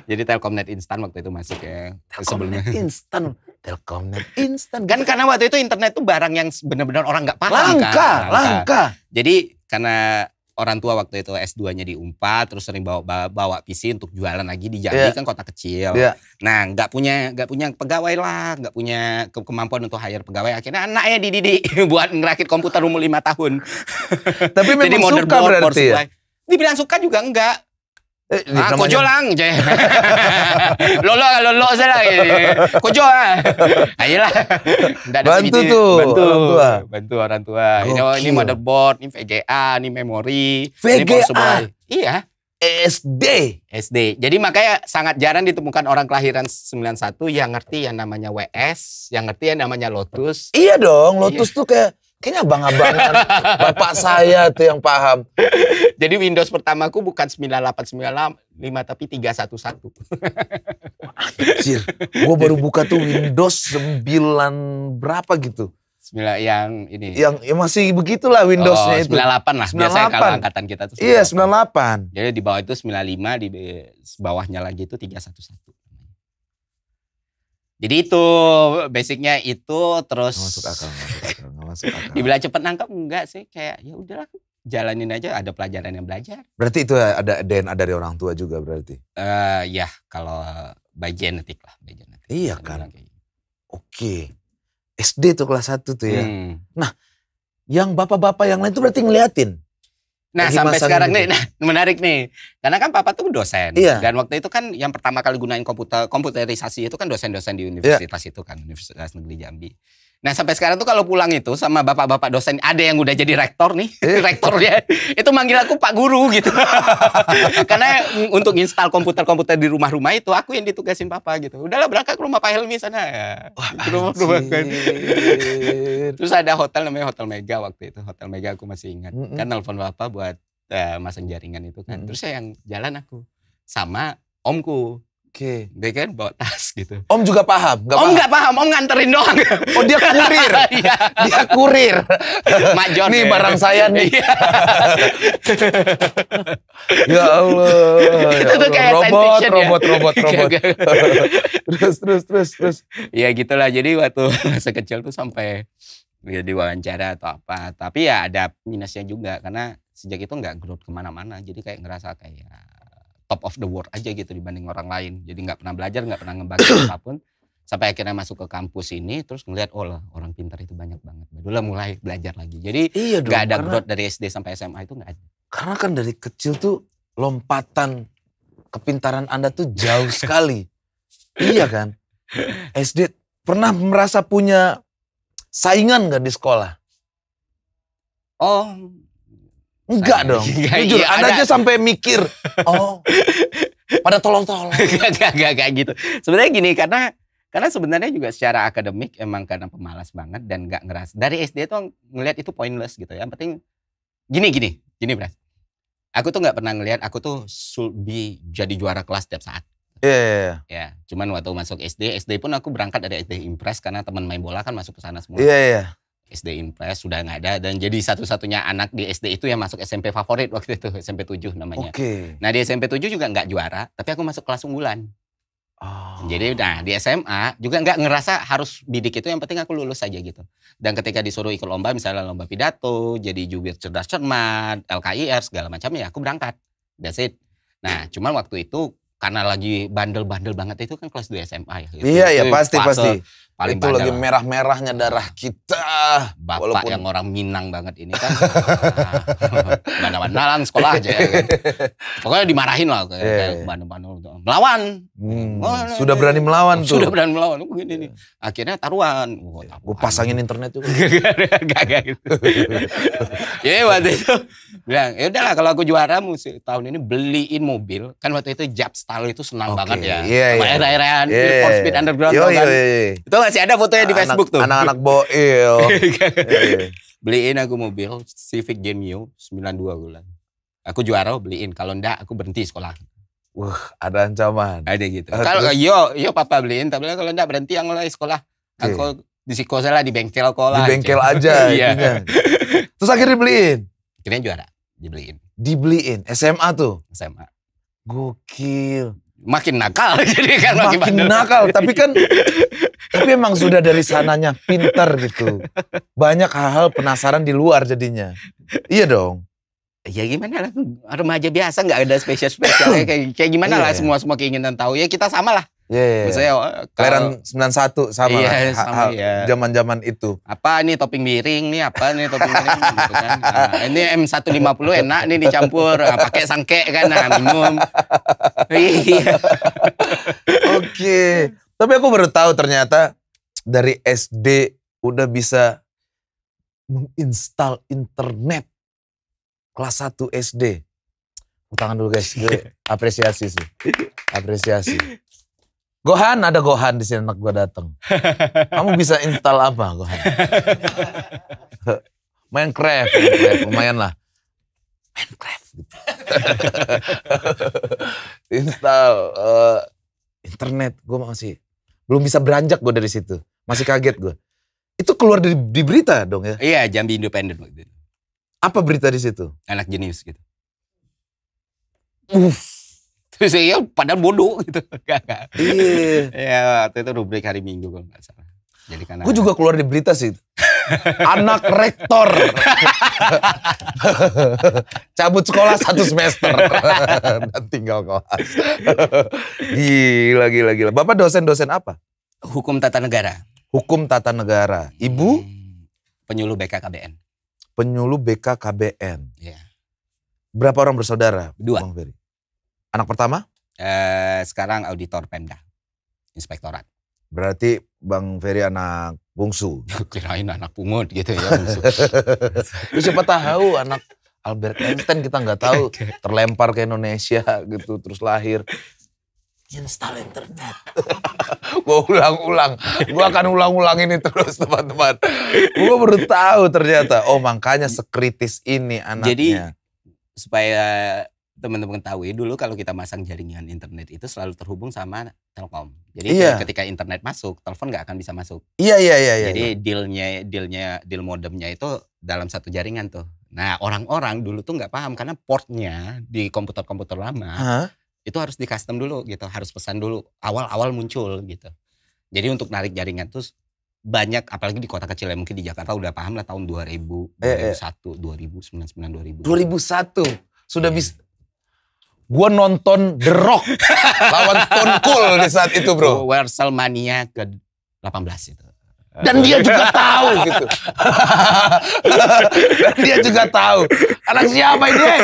Jadi Telkomnet instan waktu itu masuk ya. Telkomnet instan. Telkomnet instan. Kan karena waktu itu internet itu barang yang benar-benar orang nggak paham langka, kan. Langka, langka. Jadi karena orang tua waktu itu S2-nya di Unpad terus sering bawa bawa, bawa PC untuk jualan lagi di Jambi yeah. kan kota kecil. Yeah. Nah, nggak punya nggak punya pegawai lah, nggak punya ke kemampuan untuk hire pegawai. Akhirnya anaknya dididik buat ngerakit komputer umur lima tahun. Tapi memang Jadi suka berarti ya? Dibilang suka juga enggak Eh, ah, kojol lang je. lolo eh, ah, lolo saya lah. Kojol lah. Ayolah. bantu tu. Bantu. Orang tua. Bantu orang tua. Ini, oh, ini motherboard, ini VGA, ini memori. VGA? Ini iya. SD. SD. Jadi makanya sangat jarang ditemukan orang kelahiran 91 yang ngerti yang namanya WS, yang ngerti yang namanya Lotus. Iya dong, Lotus iya. tuh kayak Kayaknya abang-abangan bapak saya tuh yang paham. Jadi Windows pertamaku bukan 9895 tapi 311. Anjir, gua baru buka tuh Windows 9 berapa gitu. 9 yang ini. Yang ya masih begitulah Windowsnya oh, 98 itu. 98 lah. 98. Biasanya kalau angkatan kita tuh 98. Iya, 98. Jadi di bawah itu 95, di bawahnya lagi itu 311. Jadi itu basicnya itu terus gak masuk akal, masuk akal, masuk akal. Dibilang cepet nangkep enggak sih kayak ya udahlah jalanin aja ada pelajaran yang belajar. Berarti itu ada DNA dari orang tua juga berarti? Eh uh, ya kalau by genetik lah, by genetik. Iya kan. Gitu. Oke. Okay. SD tuh kelas satu tuh ya. Hmm. Nah, yang bapak-bapak yang lain tuh berarti ngeliatin. Nah sampai sekarang gitu. nih, nah menarik nih, karena kan papa tuh dosen iya. dan waktu itu kan yang pertama kali gunain komputer komputerisasi itu kan dosen-dosen di iya. universitas iya. itu kan Universitas Negeri Jambi. Nah sampai sekarang tuh kalau pulang itu sama bapak-bapak dosen ada yang udah jadi rektor nih, eh. rektornya itu manggil aku Pak Guru gitu. Karena untuk install komputer-komputer di rumah-rumah itu aku yang ditugasin papa gitu. Udahlah berangkat ke rumah Pak Helmi sana. Wah, rumah rumah kan. Terus ada hotel namanya Hotel Mega waktu itu. Hotel Mega aku masih ingat. Mm -hmm. Kan nelfon bapak buat uh, masang jaringan itu kan. Mm -hmm. Terus saya yang jalan aku sama omku Oke. Okay. Dia kan bawa tas gitu. Om juga paham? Gak om nggak paham. paham, om nganterin doang. Oh dia kurir, iya. dia kurir. Mak John. Nih ya. barang saya nih. Iya. ya Allah. Ya itu ya tuh kayak robot, robot, ya. robot, robot, robot. terus, terus, terus, terus. Ya gitulah. Jadi waktu masa kecil tuh sampai ya diwawancara atau apa. Tapi ya ada minusnya juga karena sejak itu nggak growth kemana-mana. Jadi kayak ngerasa kayak top of the world aja gitu dibanding orang lain. Jadi nggak pernah belajar, nggak pernah ngebaca apapun. Sampai akhirnya masuk ke kampus ini, terus ngeliat, oh lah orang pintar itu banyak banget. Barulah mulai belajar lagi. Jadi iya dong, gak ada growth dari SD sampai SMA itu gak ada. Karena kan dari kecil tuh lompatan kepintaran Anda tuh jauh sekali. iya kan? SD pernah merasa punya saingan gak di sekolah? Oh, Enggak dong. Gak, iya, Jujur, iya, Anda ada. aja sampai mikir, oh, pada tolong-tolong. Enggak, enggak, enggak, gitu. Sebenarnya gini, karena karena sebenarnya juga secara akademik emang karena pemalas banget dan nggak ngeras. Dari SD tuh ngelihat itu pointless gitu ya. Yang penting gini gini, gini Bras. Aku tuh nggak pernah ngelihat aku tuh sulbi jadi juara kelas setiap saat. Iya. Yeah, yeah, yeah. Ya, cuman waktu masuk SD, SD pun aku berangkat dari SD Impres karena teman main bola kan masuk ke sana semua. Iya, yeah, iya. Yeah. SD Impres sudah nggak ada dan jadi satu-satunya anak di SD itu yang masuk SMP favorit waktu itu SMP 7 namanya. Oke. Okay. Nah di SMP 7 juga nggak juara tapi aku masuk kelas unggulan. Oh. Jadi nah di SMA juga nggak ngerasa harus bidik itu yang penting aku lulus saja gitu. Dan ketika disuruh ikut lomba misalnya lomba pidato, jadi jubir cerdas cermat, LKIR segala macamnya aku berangkat. That's it. Nah cuman waktu itu karena lagi bandel-bandel banget itu kan kelas 2 SMA ya. Gitu. Iya iya pasti pasti. Paling itu lagi merah-merahnya darah kita. Bapak Walaupun... yang orang Minang banget ini kan. mana ah, nalan sekolah aja ya kan. Pokoknya dimarahin lah. Kayak, yeah. kayak iya. Gitu. Melawan. Hmm. Oh, sudah berani iya. melawan tuh. Sudah berani melawan. Begini nih. Iya. Akhirnya taruhan. Oh, taruhan. Gue pasangin internet juga. gak, gak gitu. Jadi waktu itu bilang, ya udahlah kalau aku juara musik tahun ini beliin mobil. Kan waktu itu Jab Style itu senang okay. banget ya. Iya, yeah, iya. Era-eraan yeah. Speed Underground yo, yo, kan. yo, yo. Itu masih ada fotonya di Facebook tuh. Anak-anak boil. Iya. beliin aku mobil Civic Genio 92 bulan. Aku juara beliin. Kalau enggak aku berhenti sekolah. Wah, ada ancaman. Ada gitu. Uh, kalau yo yo papa beliin, tapi kalau enggak berhenti yang mulai sekolah. Aku di psikosa lah di bengkel sekolah. Di bengkel aja. iya. Terus akhirnya beliin Akhirnya juara, dibeliin. Dibeliin SMA tuh. SMA. Gokil makin nakal jadi kan makin, makin nakal tapi kan tapi emang sudah dari sananya pinter gitu banyak hal-hal penasaran di luar jadinya iya dong ya gimana lah remaja biasa nggak ada spesial spesial iya. kayak kayak gimana iya, lah semua semua keinginan tahu ya kita sama lah Iya, yeah, iya. misalnya oh, kelahiran 91 sama iya, sama iya. zaman-zaman itu. Apa ini topping miring nih apa nih topping miring gitu kan. Nah, ini M150 enak nih dicampur, nah, pakai sangke kan nah, minum. Iya. Oke. Tapi aku baru tahu ternyata dari SD udah bisa menginstal internet kelas 1 SD. Tangan dulu guys, gue apresiasi sih. Apresiasi. Gohan, ada Gohan di sini anak gua dateng. Kamu bisa install apa Gohan? Minecraft, Minecraft lumayan lah. Minecraft gitu. install uh, internet gue masih belum bisa beranjak gue dari situ masih kaget gue itu keluar dari di berita dong ya iya Jambi Independen waktu itu apa berita di situ anak jenius gitu Uff. terus ya padahal bodoh gitu iya iya ya waktu itu rubrik hari Minggu kalau nggak salah jadi karena gue juga keluar di berita sih anak rektor. Cabut sekolah satu semester. Dan tinggal kelas. gila, gila, gila. Bapak dosen-dosen apa? Hukum tata negara. Hukum tata negara. Ibu? Hmm, penyuluh BKKBN. Penyuluh BKKBN. ya. Berapa orang bersaudara? Dua. Anak pertama? Eh, sekarang auditor Pemda. Inspektorat. Berarti Bang Ferry anak bungsu. Kirain anak pungut gitu ya bungsu. Lu ya, siapa tahu anak Albert Einstein kita nggak tahu terlempar ke Indonesia gitu terus lahir install internet. Gua ulang-ulang, Gua akan ulang ulang ini terus teman-teman. Gua baru tahu ternyata, oh makanya sekritis ini anaknya. Jadi supaya teman-teman ketahui dulu kalau kita masang jaringan internet itu selalu terhubung sama Telkom. Jadi iya. ketika internet masuk, telepon nggak akan bisa masuk. Iya iya iya. iya Jadi iya. dealnya dealnya deal modemnya itu dalam satu jaringan tuh. Nah orang-orang dulu tuh nggak paham karena portnya di komputer-komputer lama Hah? itu harus di custom dulu gitu, harus pesan dulu awal-awal muncul gitu. Jadi untuk narik jaringan tuh banyak apalagi di kota kecil ya mungkin di Jakarta udah paham lah tahun 2000, eh, 2001, eh. 2000, 99, 2000. 2001 sudah yeah. bisa gue nonton The Rock lawan Stone Cold di saat itu bro. Wrestlemania ke 18 itu dan dia juga tahu gitu. dia juga tahu anak siapa ini. Eh?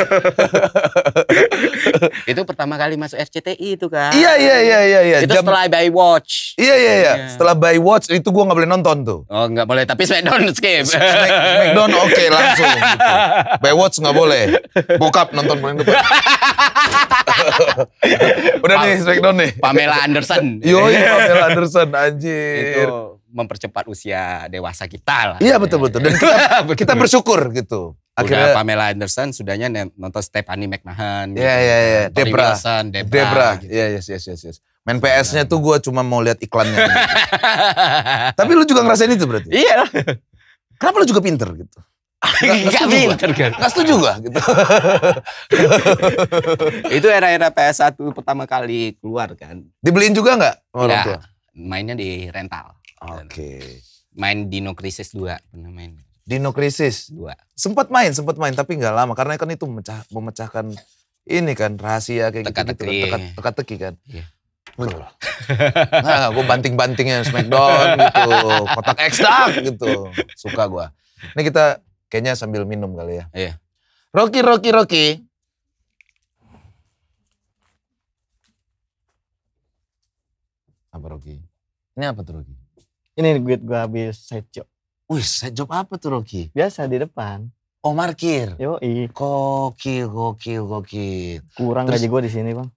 itu pertama kali masuk RCTI itu kan. Iya iya iya iya iya. Itu Jam... setelah by watch. Iya, iya iya iya. Setelah by watch itu gua nggak boleh nonton tuh. Oh nggak boleh tapi Smackdown skip. Smack, Smackdown oke okay, langsung. Gitu. By watch nggak boleh. Bokap nonton paling depan. Udah pa nih Smackdown nih. Pamela Anderson. Yo Pamela Anderson anjir. Itu mempercepat usia dewasa kita lah. Iya betul-betul. Dan kita, kita bersyukur gitu. Akhirnya Udah Pamela Anderson sudahnya nonton Stephanie McMahon. Iya, gitu. iya, iya. Debra. Wilson, Debra. Debra. Iya, gitu. iya, yes, yes, yes, yes. Main PS-nya tuh gue cuma mau lihat iklannya. gitu. Tapi lu juga ngerasain itu berarti? Iya. Kenapa lu juga pinter gitu? Gak, pinter kan? Gak setuju gue Gitu. itu era-era PS1 pertama kali keluar kan. Dibeliin juga gak? Iya. mainnya di rental. Oke. Okay. Main Dino Crisis 2 pernah main. Dino Crisis 2. Sempat main, sempat main tapi nggak lama karena kan itu memecah, memecahkan ini kan rahasia kayak teka gitu, gitu teka-teki kan. Iya. nah, gue banting-bantingnya Smackdown gitu, kotak ekstra gitu. Suka gue. Ini kita kayaknya sambil minum kali ya. Iya. Rocky, Rocky, Rocky. Apa Rocky? Ini apa tuh Rocky? Ini duit gue habis side job. Wih, side job apa tuh Rocky? Biasa di depan. Oh markir. Yo i. Koki, koki, koki. Kurang Terus, gaji gue di sini bang.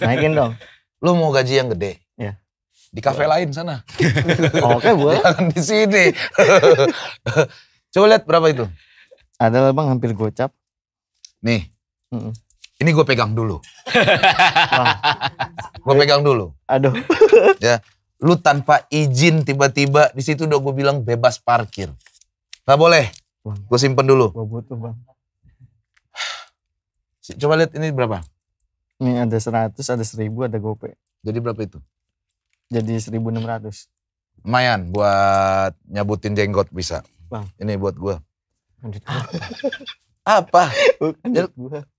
Naikin dong. Lu mau gaji yang gede? Ya. Di kafe Boleh. lain sana. Oke boleh. Jangan di sini. Coba lihat berapa itu. Ada bang hampir gocap. Nih. Mm -mm. Ini gue pegang dulu. gue pegang dulu. Aduh. ya. Lu tanpa izin tiba-tiba di situ udah gue bilang bebas parkir. Gak boleh. Gue simpen dulu. Gue butuh bang. Coba lihat ini berapa? Ini ada 100, ada 1000, ada gopay. Jadi berapa itu? Jadi 1600. Lumayan buat nyabutin jenggot bisa. Bang. Ini buat gue. Apa? Ya,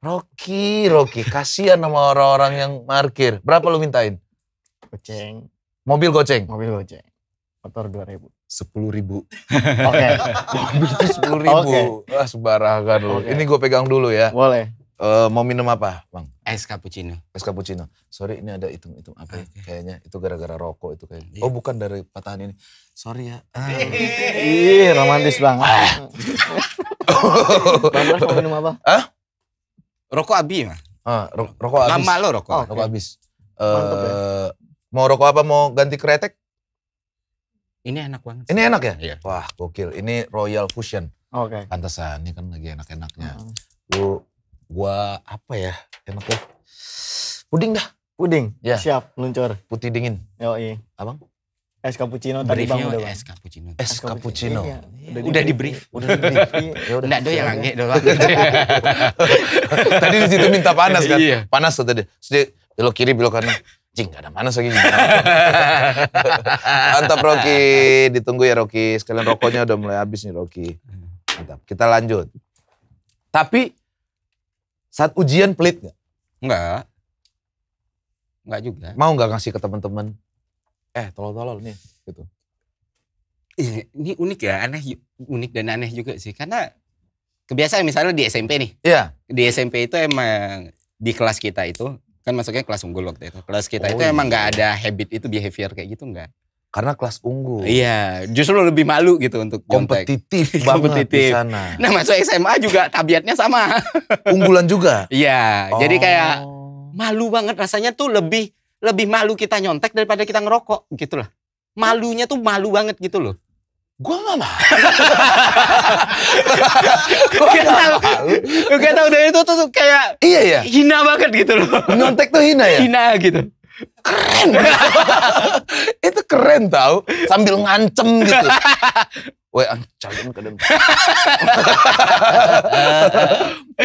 Rocky, Rocky. kasian sama orang-orang yang parkir. Berapa lu mintain? peceng Mobil goceng. Mobil goceng. Motor dua ribu. Sepuluh ribu. Oke. Mobil itu sepuluh ribu. Okay. Wah sembarangan lu. Okay. Ini gue pegang dulu ya. Boleh. Uh, mau minum apa, Bang? Es cappuccino. Es cappuccino. Sorry, ini ada hitung-hitung apa ya? Okay. Kayaknya itu gara-gara rokok itu kayaknya. Yeah. Oh, bukan dari patahan ini. Sorry ya. Ah. Ih, romantis banget. Ah. bang mau minum apa? Hah? Rokok abi, mah. Ah, ro rokok abis. Lama lo rokok. Oh, okay. Rokok abis. Ya. Eh, ya? Mau rokok apa? Mau ganti kretek? Ini enak banget. Ini enak ya? Iya. Wah, gokil. Ini Royal Fusion. Oke. Okay. Pantesan, ini kan lagi enak-enaknya. Hmm. Lu, gua apa ya? Enak ya? Puding dah. Puding? Ya. Siap, luncur. Putih dingin. yo iya. Abang? Es cappuccino tadi bang udah bang. Es cappuccino. Es cappuccino. Iya, iya. Udah di brief. Udah di brief. Ya Enggak doyan doang. tadi di situ minta panas kan. Iya. Panas tuh tadi. Terus dia belok kiri belok kanan. Jing, gak ada mana lagi. Mantap Rocky, ditunggu ya Rocky. Sekalian rokoknya udah mulai habis nih Rocky. Mantap, kita lanjut. Tapi saat ujian pelit gak? Enggak. Enggak juga. Mau gak ngasih ke teman-teman? Eh, tolol-tolol nih, gitu. Ini unik ya, aneh unik dan aneh juga sih. Karena kebiasaan misalnya di SMP nih. Iya. Di SMP itu emang di kelas kita itu Kan masuknya kelas unggul waktu itu. Kelas kita oh, itu iya. emang nggak ada habit itu behavior kayak gitu nggak? Karena kelas unggul. Iya, justru lebih malu gitu untuk kompetitif banget kompetitif. di sana. Nah, masuk SMA juga tabiatnya sama. Unggulan juga. Iya, oh. jadi kayak malu banget rasanya tuh lebih lebih malu kita nyontek daripada kita ngerokok gitu lah. Malunya tuh malu banget gitu loh. Gua gak malu. gua gak malu. Gua gak tau dari itu tuh, tuh kayak iya, iya. hina banget gitu loh. Nontek tuh hina ya? Hina gitu keren. itu keren tau, sambil ngancem gitu. Woi, ancamin ah, ke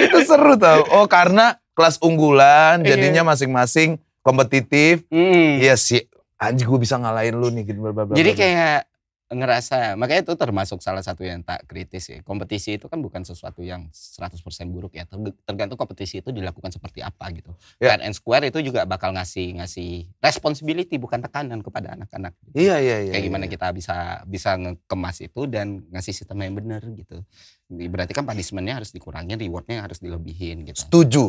Itu seru tau. Oh, karena kelas unggulan iya. jadinya masing-masing kompetitif. Iya mm. sih, anjing gue bisa ngalahin lu nih gitu bla Jadi kayak ngerasa makanya itu termasuk salah satu yang tak kritis ya. Kompetisi itu kan bukan sesuatu yang 100% buruk ya. Tergantung kompetisi itu dilakukan seperti apa gitu. Yeah. and square itu juga bakal ngasih ngasih responsibility bukan tekanan kepada anak-anak. Gitu. Iya gitu. yeah, iya yeah, iya. Yeah, Kayak gimana iya. kita bisa bisa ngekemas itu dan ngasih sistem yang benar gitu. Berarti kan punishmentnya harus dikurangin, rewardnya harus dilebihin gitu. Setuju.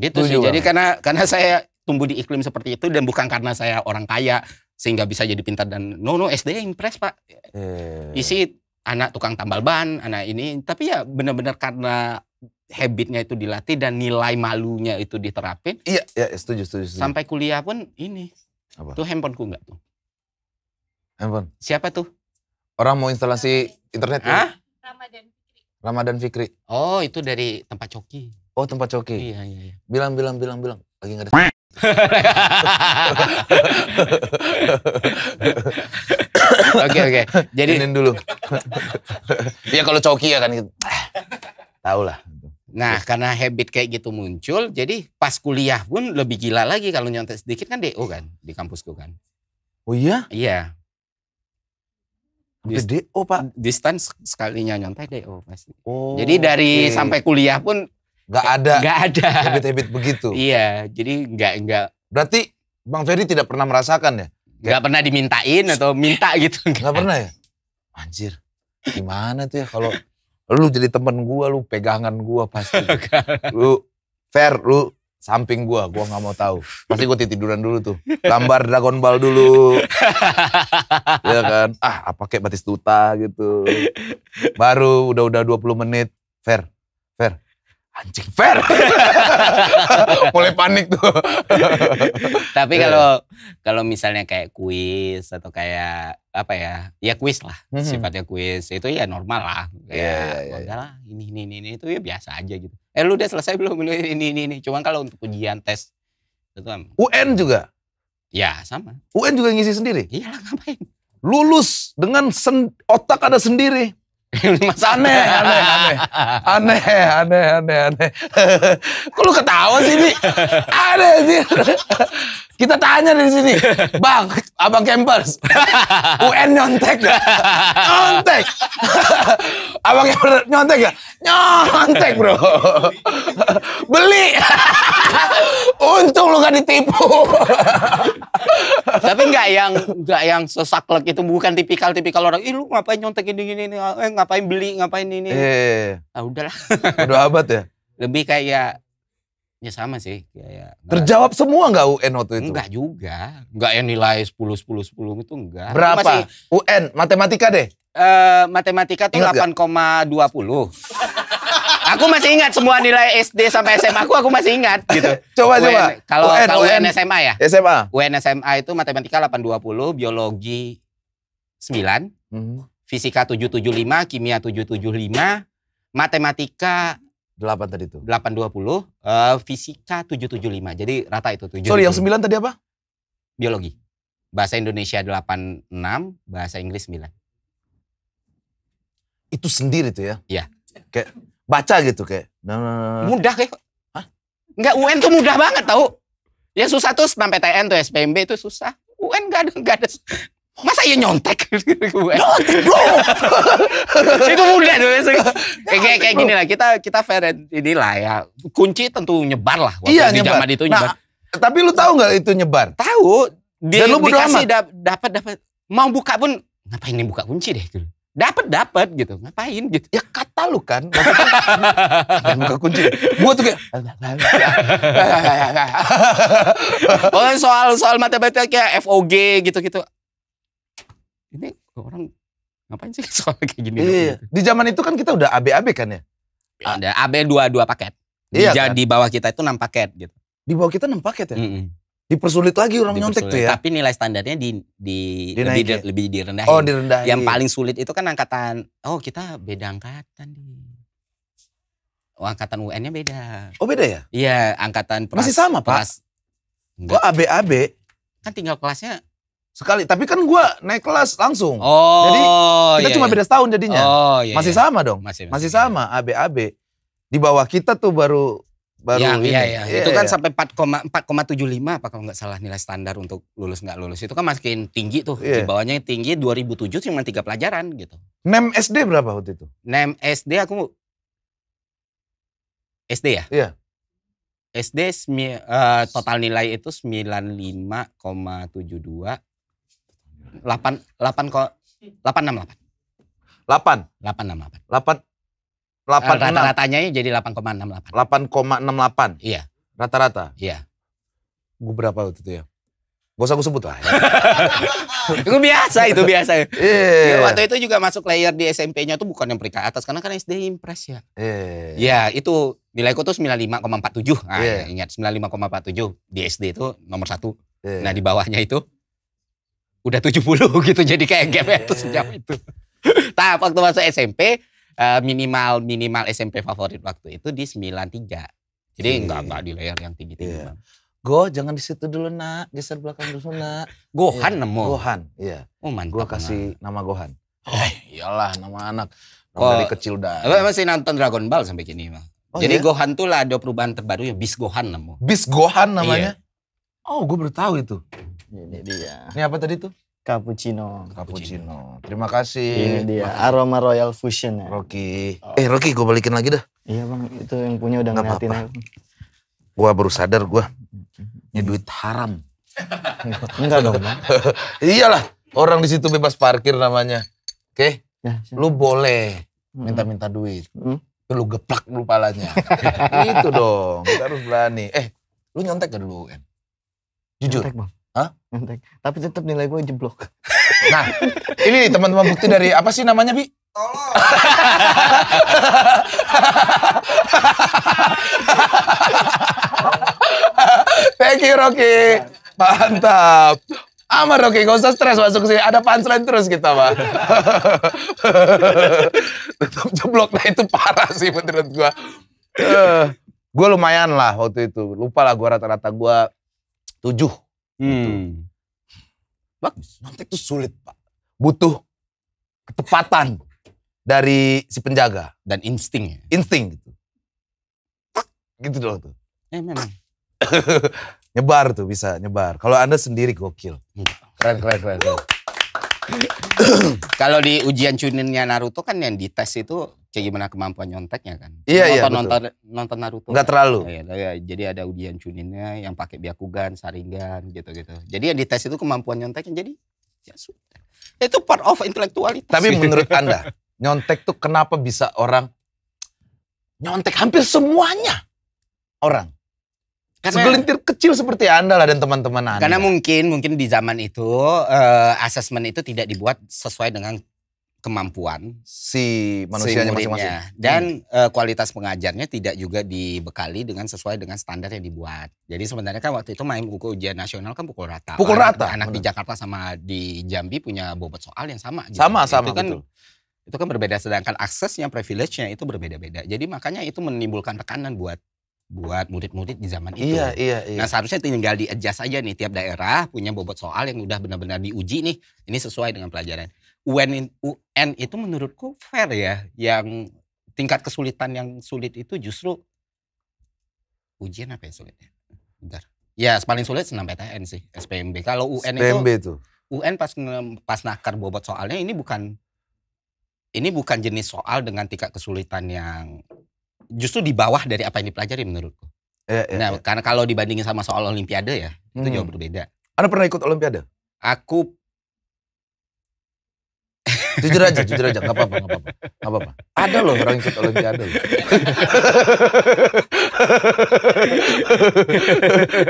Gitu Setuju sih. Jadi karena karena saya tumbuh di iklim seperti itu dan bukan karena saya orang kaya sehingga bisa jadi pintar dan no no SD impress pak hmm. isi anak tukang tambal ban anak ini tapi ya benar-benar karena habitnya itu dilatih dan nilai malunya itu diterapin iya iya setuju setuju, setuju. sampai kuliah pun ini Apa? tuh handphoneku nggak tuh handphone siapa tuh orang mau instalasi internet ah Ramadan Fikri Ramadan Fikri oh itu dari tempat coki oh tempat coki iya iya, iya. bilang bilang bilang bilang lagi nggak ada Oke oke. Jadi Inin dulu. ya kalau coki ya kan gitu. Tahu lah. Nah, karena habit kayak gitu muncul, jadi pas kuliah pun lebih gila lagi kalau nyontek sedikit kan DO kan di kampusku kan. Oh iya? Iya. Di DO, Pak. Distance sekalinya nyontek DO pasti. Oh. Jadi dari okay. sampai kuliah pun Gak ada. Gak ada. habit-habit begitu. Iya, jadi nggak nggak. Berarti Bang Ferry tidak pernah merasakan ya? Gak, gak pernah dimintain atau minta gitu. Gak, pernah ya? Anjir, gimana tuh ya kalau lu jadi temen gua, lu pegangan gua pasti. lu fair, lu samping gua, gua nggak mau tahu. Pasti gua tiduran dulu tuh. Gambar Dragon Ball dulu. ya kan? Ah, apa kayak Batistuta gitu. Baru udah-udah 20 menit, fair. Fair, anjing fair. Mulai panik tuh. Tapi eh. kalau kalau misalnya kayak kuis atau kayak apa ya? Ya kuis lah. Mm-hmm. Sifatnya kuis itu ya normal lah. Kayak yeah, yeah, yeah. lah ini ini ini itu ya biasa aja gitu. Eh lu udah selesai belum ini ini ini. Cuman kalau untuk ujian tes itu UN juga. Ya, sama. UN juga ngisi sendiri? Iya, ngapain? Lulus dengan sen- otak ada sendiri. Mas aneh, aneh, aneh, aneh, aneh, aneh, aneh. Kok lu ketawa sih, Bi? Aneh sih. Kita tanya di sini, Bang, Abang Campers, UN nyontek gak? Nyontek. Abang Campers, nyontek gak? Nyontek bro. Beli. Untung lu gak ditipu. Tapi nggak yang nggak yang sesaklek itu bukan tipikal-tipikal orang. Ih lu ngapain nyontek ini ini, ini. Eh, ngapain beli ngapain ini. Eh. Ah udahlah. Udah abad ya. Lebih kayak Ya sama sih. Ya, ya. Terjawab semua nggak UN waktu itu? Enggak juga. Enggak yang nilai 10, 10, 10 itu enggak. Berapa? masih, UN, matematika deh? Uh, matematika tuh 8,20. aku masih ingat semua nilai SD sampai SMA aku, aku masih ingat gitu. coba UN, coba. Kalau UN, UN, UN SMA ya? SMA. UN SMA itu matematika 820, biologi 9, mm -hmm. fisika 775, kimia 775, matematika 8 tadi itu. 820, uh, fisika 775. Jadi rata itu 7. Sorry, yang 9 tadi apa? Biologi. Bahasa Indonesia 86, bahasa Inggris 9. Itu sendiri tuh ya? Iya. Kayak baca gitu kayak. Nah, nah, nah. nah. Mudah kayak. Hah? Enggak, UN tuh mudah banget tahu. Ya susah tuh SNMPTN tuh SPMB itu susah. UN gak ada, gak ada, Masa iya nyontek? nyontek bro! itu mudah dulu. Kayak, kayak, kayak gini lah, kita, kita fair inilah ya. Kunci tentu nyebar lah. Waktu iya, di nyebar. zaman itu nah, nyebar. Nah, tapi lu tahu gak itu nyebar? Tahu. Di, Dan lu dikasih dapat dapat mau buka pun ngapain nih buka kunci deh gitu dapat dapat gitu ngapain gitu ya kata lu kan yang buka kunci gue tuh kayak oh soal soal matematika kayak FOG gitu gitu ini orang ngapain sih sekolah kayak gini? Iya, iya. Di zaman itu kan kita udah AB-AB kan ya? ya ada AB dua dua paket. Di, iya, kan? di bawah kita itu enam paket gitu. Di bawah kita enam paket ya? Mm -hmm. Dipersulit lagi orang Dipersulit. nyontek tuh ya. Tapi nilai standarnya di, di Dinaiki. lebih, di, lebih direndahin. Oh, direndahin. Yang paling sulit itu kan angkatan, oh kita beda angkatan di Oh, angkatan UN-nya beda. Oh, beda ya? Iya, angkatan pras, Masih sama, Pak. Kelas. Kok AB-AB? Kan tinggal kelasnya sekali tapi kan gue naik kelas langsung oh, jadi kita iya, cuma iya. beda setahun jadinya oh, iya, masih iya. sama dong masih, masih, masih iya. sama iya. AB AB di bawah kita tuh baru baru ya, ini. Iya, iya. Iya, itu kan iya. sampai 4,4,75 apa kalau nggak salah nilai standar untuk lulus nggak lulus. Itu kan makin tinggi tuh. iya. Di bawahnya tinggi 2007 cuma tiga pelajaran gitu. NEM SD berapa waktu itu? NEM SD aku SD ya? Iya. SD uh, eh, total nilai itu 95,72 delapan delapan kok delapan enam delapan delapan delapan enam delapan delapan delapan eh, rata-ratanya ya jadi delapan koma enam delapan delapan koma enam delapan iya rata-rata iya gue berapa waktu itu ya Gak usah gue sebut lah. Ya. itu biasa, itu biasa. Yeah. Ya, waktu itu juga masuk layer di SMP-nya tuh bukan yang peringkat atas. Karena kan SD impres ya. Iya. Yeah. Ya itu lima tuh 95,47. Nah, yeah. Ingat sembilan lima koma empat 95,47 di SD itu nomor satu. Yeah. Nah di bawahnya itu udah 70 gitu jadi kayak gap yeah. Iya, iya. itu sejauh itu. nah waktu masuk SMP eh, minimal minimal SMP favorit waktu itu di 93. Jadi enggak iya, enggak di layar yang tinggi-tinggi. Yeah. Go, jangan di situ dulu nak, geser belakang dulu nak. Gohan yeah. nemu. Gohan, iya. Oh mantap. Gua kasih nama Gohan. Oh, iyalah nama anak. Nama oh, dari kecil udah. Lo masih nonton Dragon Ball sampai kini mah. Oh, Jadi iya? Gohan tuh lah ada perubahan terbaru ya Bis Gohan nemu. Bis Gohan namanya? Yeah. Oh, gue baru tahu itu. Ini dia. Ini apa tadi tuh? Cappuccino. Cappuccino. Terima kasih. Ini dia aroma Royal Fusion ya. Rocky. Oh. Eh Rocky gue balikin lagi dah. Iya bang, itu yang punya udah Nggak ngeliatin apa -apa. Gue baru sadar gue, ini duit haram. Enggak dong bang. Iyalah, orang di situ bebas parkir namanya. Oke? Okay? Ya, lu boleh hmm. minta-minta duit. Hmm? Lu geplak lu palanya. itu dong, kita harus berani. Eh, lu nyontek gak dulu? Jujur. Nyontek bang. Hah? Enteng. Tapi tetap nilai gue jeblok. Nah, ini teman-teman bukti dari apa sih namanya, Bi? Tolong. Thank you, Rocky. Mantap. Amar Rocky, gak usah stres masuk sini. Ada punchline terus kita, Pak. tetap jeblok. Nah, itu parah sih menurut gue. Eh, gue lumayan lah waktu itu. Lupa lah gue rata-rata gue tujuh Gitu. Hmm. Bagus. Mantek itu sulit pak. Butuh ketepatan dari si penjaga dan insting Insting gitu. Gitu doang tuh. Eh memang. nyebar tuh bisa nyebar. Kalau Anda sendiri gokil. Iya. Keren keren keren. keren. Kalau di ujian cuninnya Naruto kan yang dites itu kayak gimana kemampuan nyonteknya kan. Iya nonton, iya. Betul. Nonton nonton Naruto. Enggak terlalu. Ya, iya. jadi ada ujian cuninnya yang pakai biakugan, saringan gitu-gitu. Jadi yang dites itu kemampuan nyonteknya jadi ya sudah. Itu part of intelektualitas. Tapi menurut Anda nyontek tuh kenapa bisa orang nyontek hampir semuanya orang? Karena, Segelintir kecil seperti Anda lah dan teman-teman Anda. Karena mungkin mungkin di zaman itu uh, eh, asesmen itu tidak dibuat sesuai dengan kemampuan si manusianya si masing-masing dan hmm. uh, kualitas pengajarnya tidak juga dibekali dengan sesuai dengan standar yang dibuat. Jadi sebenarnya kan waktu itu main buku ujian nasional kan pukul rata. Pukul rata. Anak, anak di Jakarta sama di Jambi punya bobot soal yang sama. Gitu. Sama sama itu kan, betul. Itu kan berbeda sedangkan aksesnya privilege-nya itu berbeda-beda. Jadi makanya itu menimbulkan tekanan buat buat murid-murid di zaman itu. Iya, iya, iya. Nah seharusnya tinggal di adjust aja nih tiap daerah punya bobot soal yang udah benar-benar diuji nih. Ini sesuai dengan pelajaran. UN UN itu menurutku fair ya yang tingkat kesulitan yang sulit itu justru ujian apa yang sulitnya? Bentar. Ya paling sulit senam PTN sih SPMB. Kalau UN SPMB itu, itu UN pas pas nakar bobot soalnya ini bukan ini bukan jenis soal dengan tingkat kesulitan yang justru di bawah dari apa yang dipelajari menurutku. Ya, ya, nah, ya. karena kalau dibandingin sama soal olimpiade ya, hmm. itu jauh hmm. berbeda. Anda pernah ikut olimpiade? Aku jujur aja, jujur aja, nggak apa-apa, nggak apa-apa, nggak apa-apa. Ada loh orang ikut Olimpiade loh.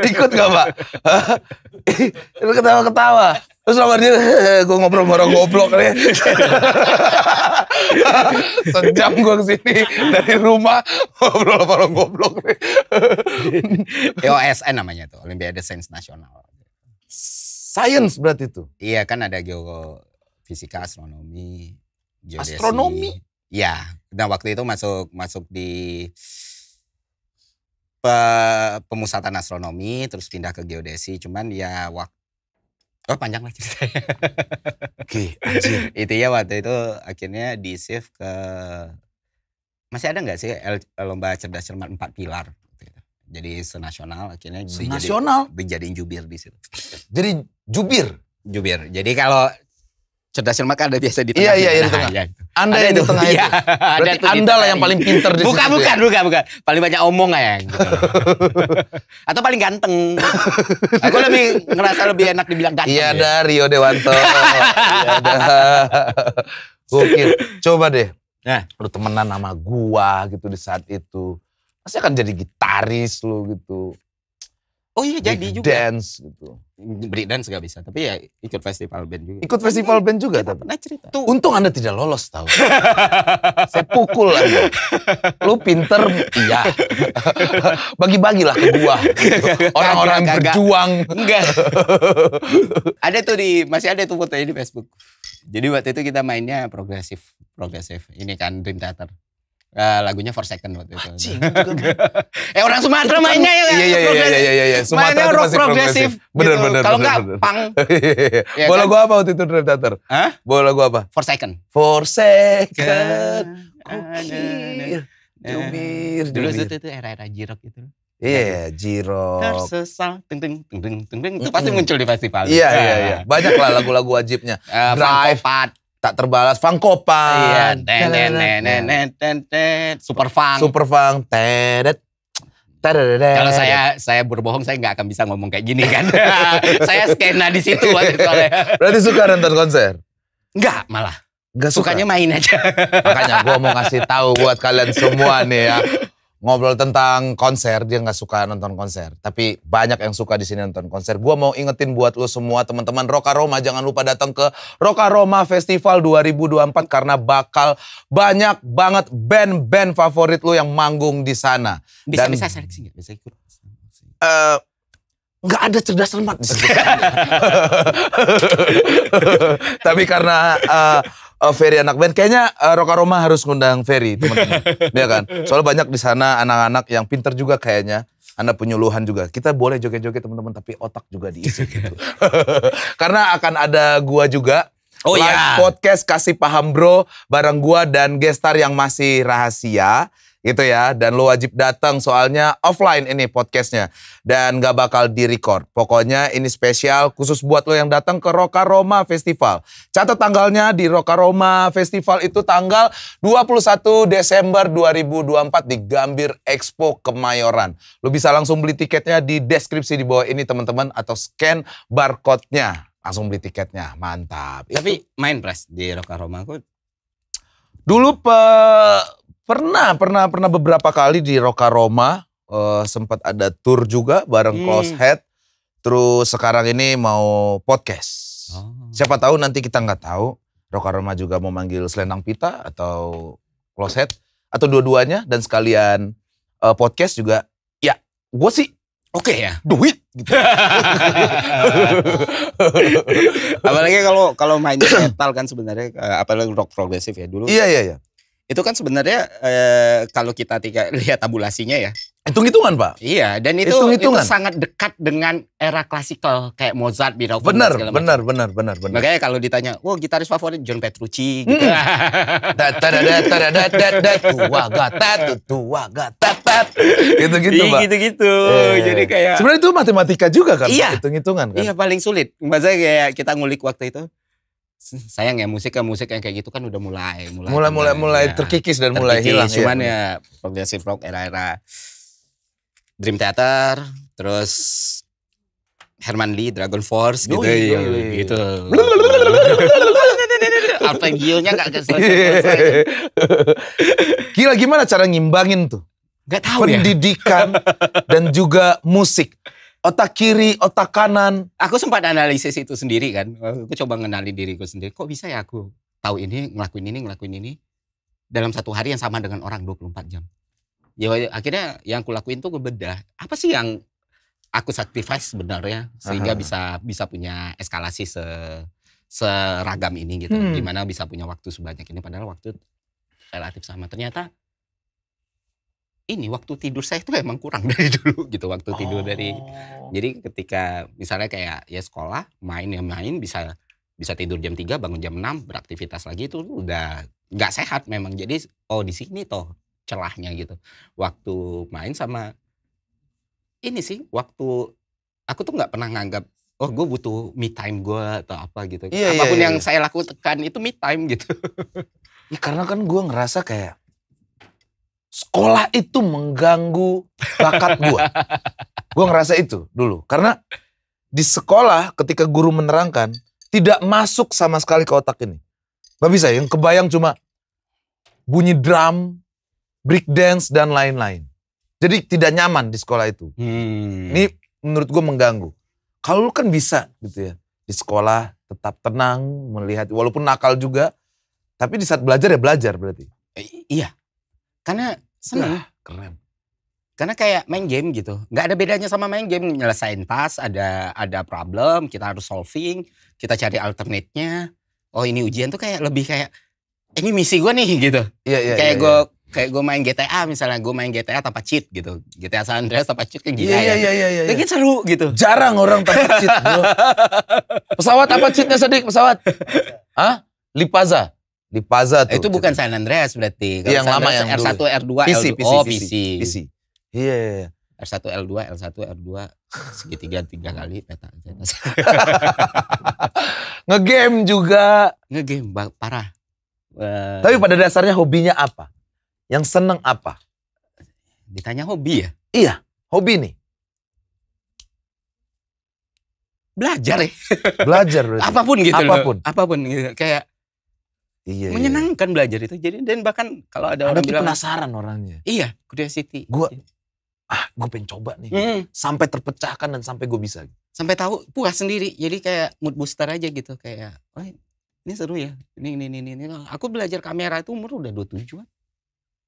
ikut nggak pak? Itu ketawa-ketawa. Terus sama dia, eh, gue ngobrol sama orang goblok nih, Sejam gue kesini dari rumah ngobrol sama orang goblok. EOSN namanya tuh, Olimpiade Sains Nasional. Science berarti itu? Iya kan ada geo fisika, astronomi, geodesi. Astronomi? Iya. Nah waktu itu masuk masuk di pe, pemusatan astronomi, terus pindah ke geodesi. Cuman ya waktu Oh panjang lah ceritanya. Oke, itu ya waktu itu akhirnya di shift ke masih ada nggak sih lomba cerdas cermat empat pilar? Jadi senasional akhirnya senasional dijadiin jubir di situ. Jadi jubir. Jubir. Jadi kalau cerdas cermat kan ada biasa iya, iya, iya, di tengah. Iya iya iya di tengah. Nah, anda yang di tengah iya. itu. Berarti ada Anda lah yang paling pinter di bukan, situ. Ya? Bukan bukan bukan Paling banyak omong ya. Gitu. Atau paling ganteng. Aku lebih ngerasa lebih enak dibilang ganteng. Iya ada ya. Rio Dewanto. Iya ada. Gokil. Coba deh. Nah, lu temenan sama gua gitu di saat itu. Pasti akan jadi gitaris lu gitu. Oh iya jadi juga. Dance gitu. Break dance gak bisa, tapi ya ikut festival band juga. Ikut festival band juga iya, tapi. nah cerita. Tuh. Untung Anda tidak lolos tahu. Saya pukul Anda. Lu pinter, iya. Bagi-bagilah ke gua. Gitu. Orang-orang gitu. berjuang. Enggak. ada tuh di masih ada tuh fotonya di Facebook. Jadi waktu itu kita mainnya progresif, progresif. Ini kan Dream Theater. Uh, lagunya For Second waktu itu. Anjing, ah, eh orang Sumatera mainnya ya kan? Iya iya iya iya iya, iya. Sumatera mainnya rock progresif. Bener gitu. bener. Kalau enggak pang. ya, Bola kan? gua apa waktu itu Drift Theater? Hah? Bola gua apa? For Second. For Second. Kokir. Jumir, Dulu itu era-era jirok itu. Iya, yeah, Jiro. Tersesal, teng teng teng teng teng itu pasti muncul di festival. Iya, ah. iya, iya. Banyak lah lagu-lagu wajibnya. Uh, Drive, tak terbalas Fangkopan. Iya, iya. super fang. Super fang. Tedet kalau saya saya berbohong saya nggak akan bisa ngomong kayak gini kan. saya skena di situ waktu itu. Berarti suka nonton konser? Enggak, malah. Gak suka. Sukanya main aja. Makanya gue mau kasih tahu buat kalian semua nih ya ngobrol tentang konser, dia nggak suka nonton konser. Tapi banyak yang suka di sini nonton konser. Gua mau ingetin buat lo semua teman-teman Roka Roma jangan lupa datang ke Roka Roma Festival 2024 karena bakal banyak banget band-band favorit lo yang manggung di sana. Bisa Dan, bisa seleksi nggak? Bisa ikut? Uh, nggak ada cerdas lemat Tapi karena uh, uh, Ferry anak band. Kayaknya uh, Roka Roma harus ngundang Ferry teman-teman. ya kan? Soalnya banyak di sana anak-anak yang pinter juga kayaknya. Anda penyuluhan juga. Kita boleh joget-joget teman-teman tapi otak juga diisi gitu. Karena akan ada gua juga Oh iya. Live iya. podcast kasih paham bro bareng gua dan gestar yang masih rahasia gitu ya. Dan lo wajib datang soalnya offline ini podcastnya. Dan gak bakal direcord. Pokoknya ini spesial khusus buat lo yang datang ke Roka Roma Festival. Catat tanggalnya di Roka Roma Festival itu tanggal 21 Desember 2024 di Gambir Expo Kemayoran. Lo bisa langsung beli tiketnya di deskripsi di bawah ini teman-teman atau scan barcode-nya. Langsung beli tiketnya, mantap. Tapi main press di Roka Roma aku Dulu pe Pernah, pernah, pernah beberapa kali di Roka Roma uh, sempat ada tour juga bareng hmm. Close Head. Terus sekarang ini mau podcast. Oh. Siapa tahu nanti kita nggak tahu. Roka Roma juga mau manggil Selendang Pita atau Close Head atau dua-duanya dan sekalian uh, podcast juga. Ya, gue sih oke okay ya duit gitu. apalagi kalau kalau main metal kan sebenarnya eh, apalagi rock progresif ya dulu iya iya iya itu kan sebenarnya eh, kalau kita tiga, lihat tabulasinya ya hitung-hitungan pak iya dan itu, itu sangat dekat dengan era klasikal kayak Mozart Beethoven benar benar benar benar benar makanya kalau ditanya wah gitaris favorit John Petrucci gitu tua tua gitu gitu pak gitu gitu jadi kayak sebenarnya itu matematika juga kan iya hitung-hitungan kan iya paling sulit maksudnya kayak kita ngulik waktu itu sayang ya musik ke musik yang kayak gitu kan udah mulai mulai mulai mulai, mulai ya, terkikis dan terkikis, mulai hilang ya, cuman ya, ya progressive rock era-era Dream Theater terus Herman Lee Dragon Force gitu yoi, yoi. Ya, gitu apa gilnya gak kesel gila gimana cara ngimbangin tuh Gak tahu ya. pendidikan ya? dan juga musik otak kiri, otak kanan. Aku sempat analisis itu sendiri kan. Aku coba mengenali diriku sendiri. Kok bisa ya aku tahu ini, ngelakuin ini, ngelakuin ini. Dalam satu hari yang sama dengan orang 24 jam. Ya akhirnya yang kulakuin tuh gue bedah. Apa sih yang aku sacrifice sebenarnya. Sehingga Aha. bisa bisa punya eskalasi se seragam ini gitu. Hmm. Dimana bisa punya waktu sebanyak ini. Padahal waktu relatif sama. Ternyata ini waktu tidur saya itu emang kurang dari dulu gitu waktu oh. tidur dari oh. jadi ketika misalnya kayak ya sekolah main ya main bisa bisa tidur jam 3 bangun jam 6 beraktivitas lagi itu udah nggak sehat memang jadi oh di sini toh celahnya gitu waktu main sama ini sih waktu aku tuh nggak pernah nganggap oh gue butuh me time gue atau apa gitu yeah, iya, apapun yeah, yeah. yang iya. saya lakukan itu me time gitu ya karena kan gue ngerasa kayak sekolah itu mengganggu bakat gue. gue ngerasa itu dulu. Karena di sekolah ketika guru menerangkan, tidak masuk sama sekali ke otak ini. Gak bisa, yang kebayang cuma bunyi drum, break dance, dan lain-lain. Jadi tidak nyaman di sekolah itu. Hmm. Ini menurut gue mengganggu. Kalau lu kan bisa gitu ya, di sekolah tetap tenang, melihat, walaupun nakal juga, tapi di saat belajar ya belajar berarti. I iya, karena seneng. keren. Karena kayak main game gitu. Gak ada bedanya sama main game. Nyelesain tas, ada ada problem, kita harus solving, kita cari alternate-nya. Oh ini ujian tuh kayak lebih kayak, eh, ini misi gue nih gitu. Iya, iya, kayak iya, gue iya kayak gue main GTA misalnya gue main GTA tanpa cheat gitu GTA San Andreas tanpa cheat kayak gila yeah, ya iya iya iya iya seru gitu jarang orang tanpa cheat bro pesawat apa cheatnya sedik pesawat Hah? Lipaza di Plaza tuh. Itu bukan San Andreas berarti. Kalau yang lama yang R1, dulu. R2, PC, L2. PC, oh, PC. PC. Iya, yeah, R1, L2, L1, R2, segitiga tiga kali peta. Ngegame juga. Ngegame, parah. Eh, Tapi pada dasarnya hobinya apa? Yang seneng apa? Ditanya hobi ya? Iya, hobi nih. Belajar ya. Belajar berarti. Apapun gitu apapun. loh. Apapun. Apapun gitu. Kayak Iya, iya, menyenangkan iya. belajar itu. Jadi dan bahkan kalau ada, ada orang bilang penasaran orangnya. Iya, curiosity. Gua iya. ah gue pengen coba nih mm. sampai terpecahkan dan sampai gue bisa sampai tahu puas sendiri jadi kayak mood booster aja gitu kayak oh, ini seru ya ini ini ini ini nah, aku belajar kamera itu umur udah 27 an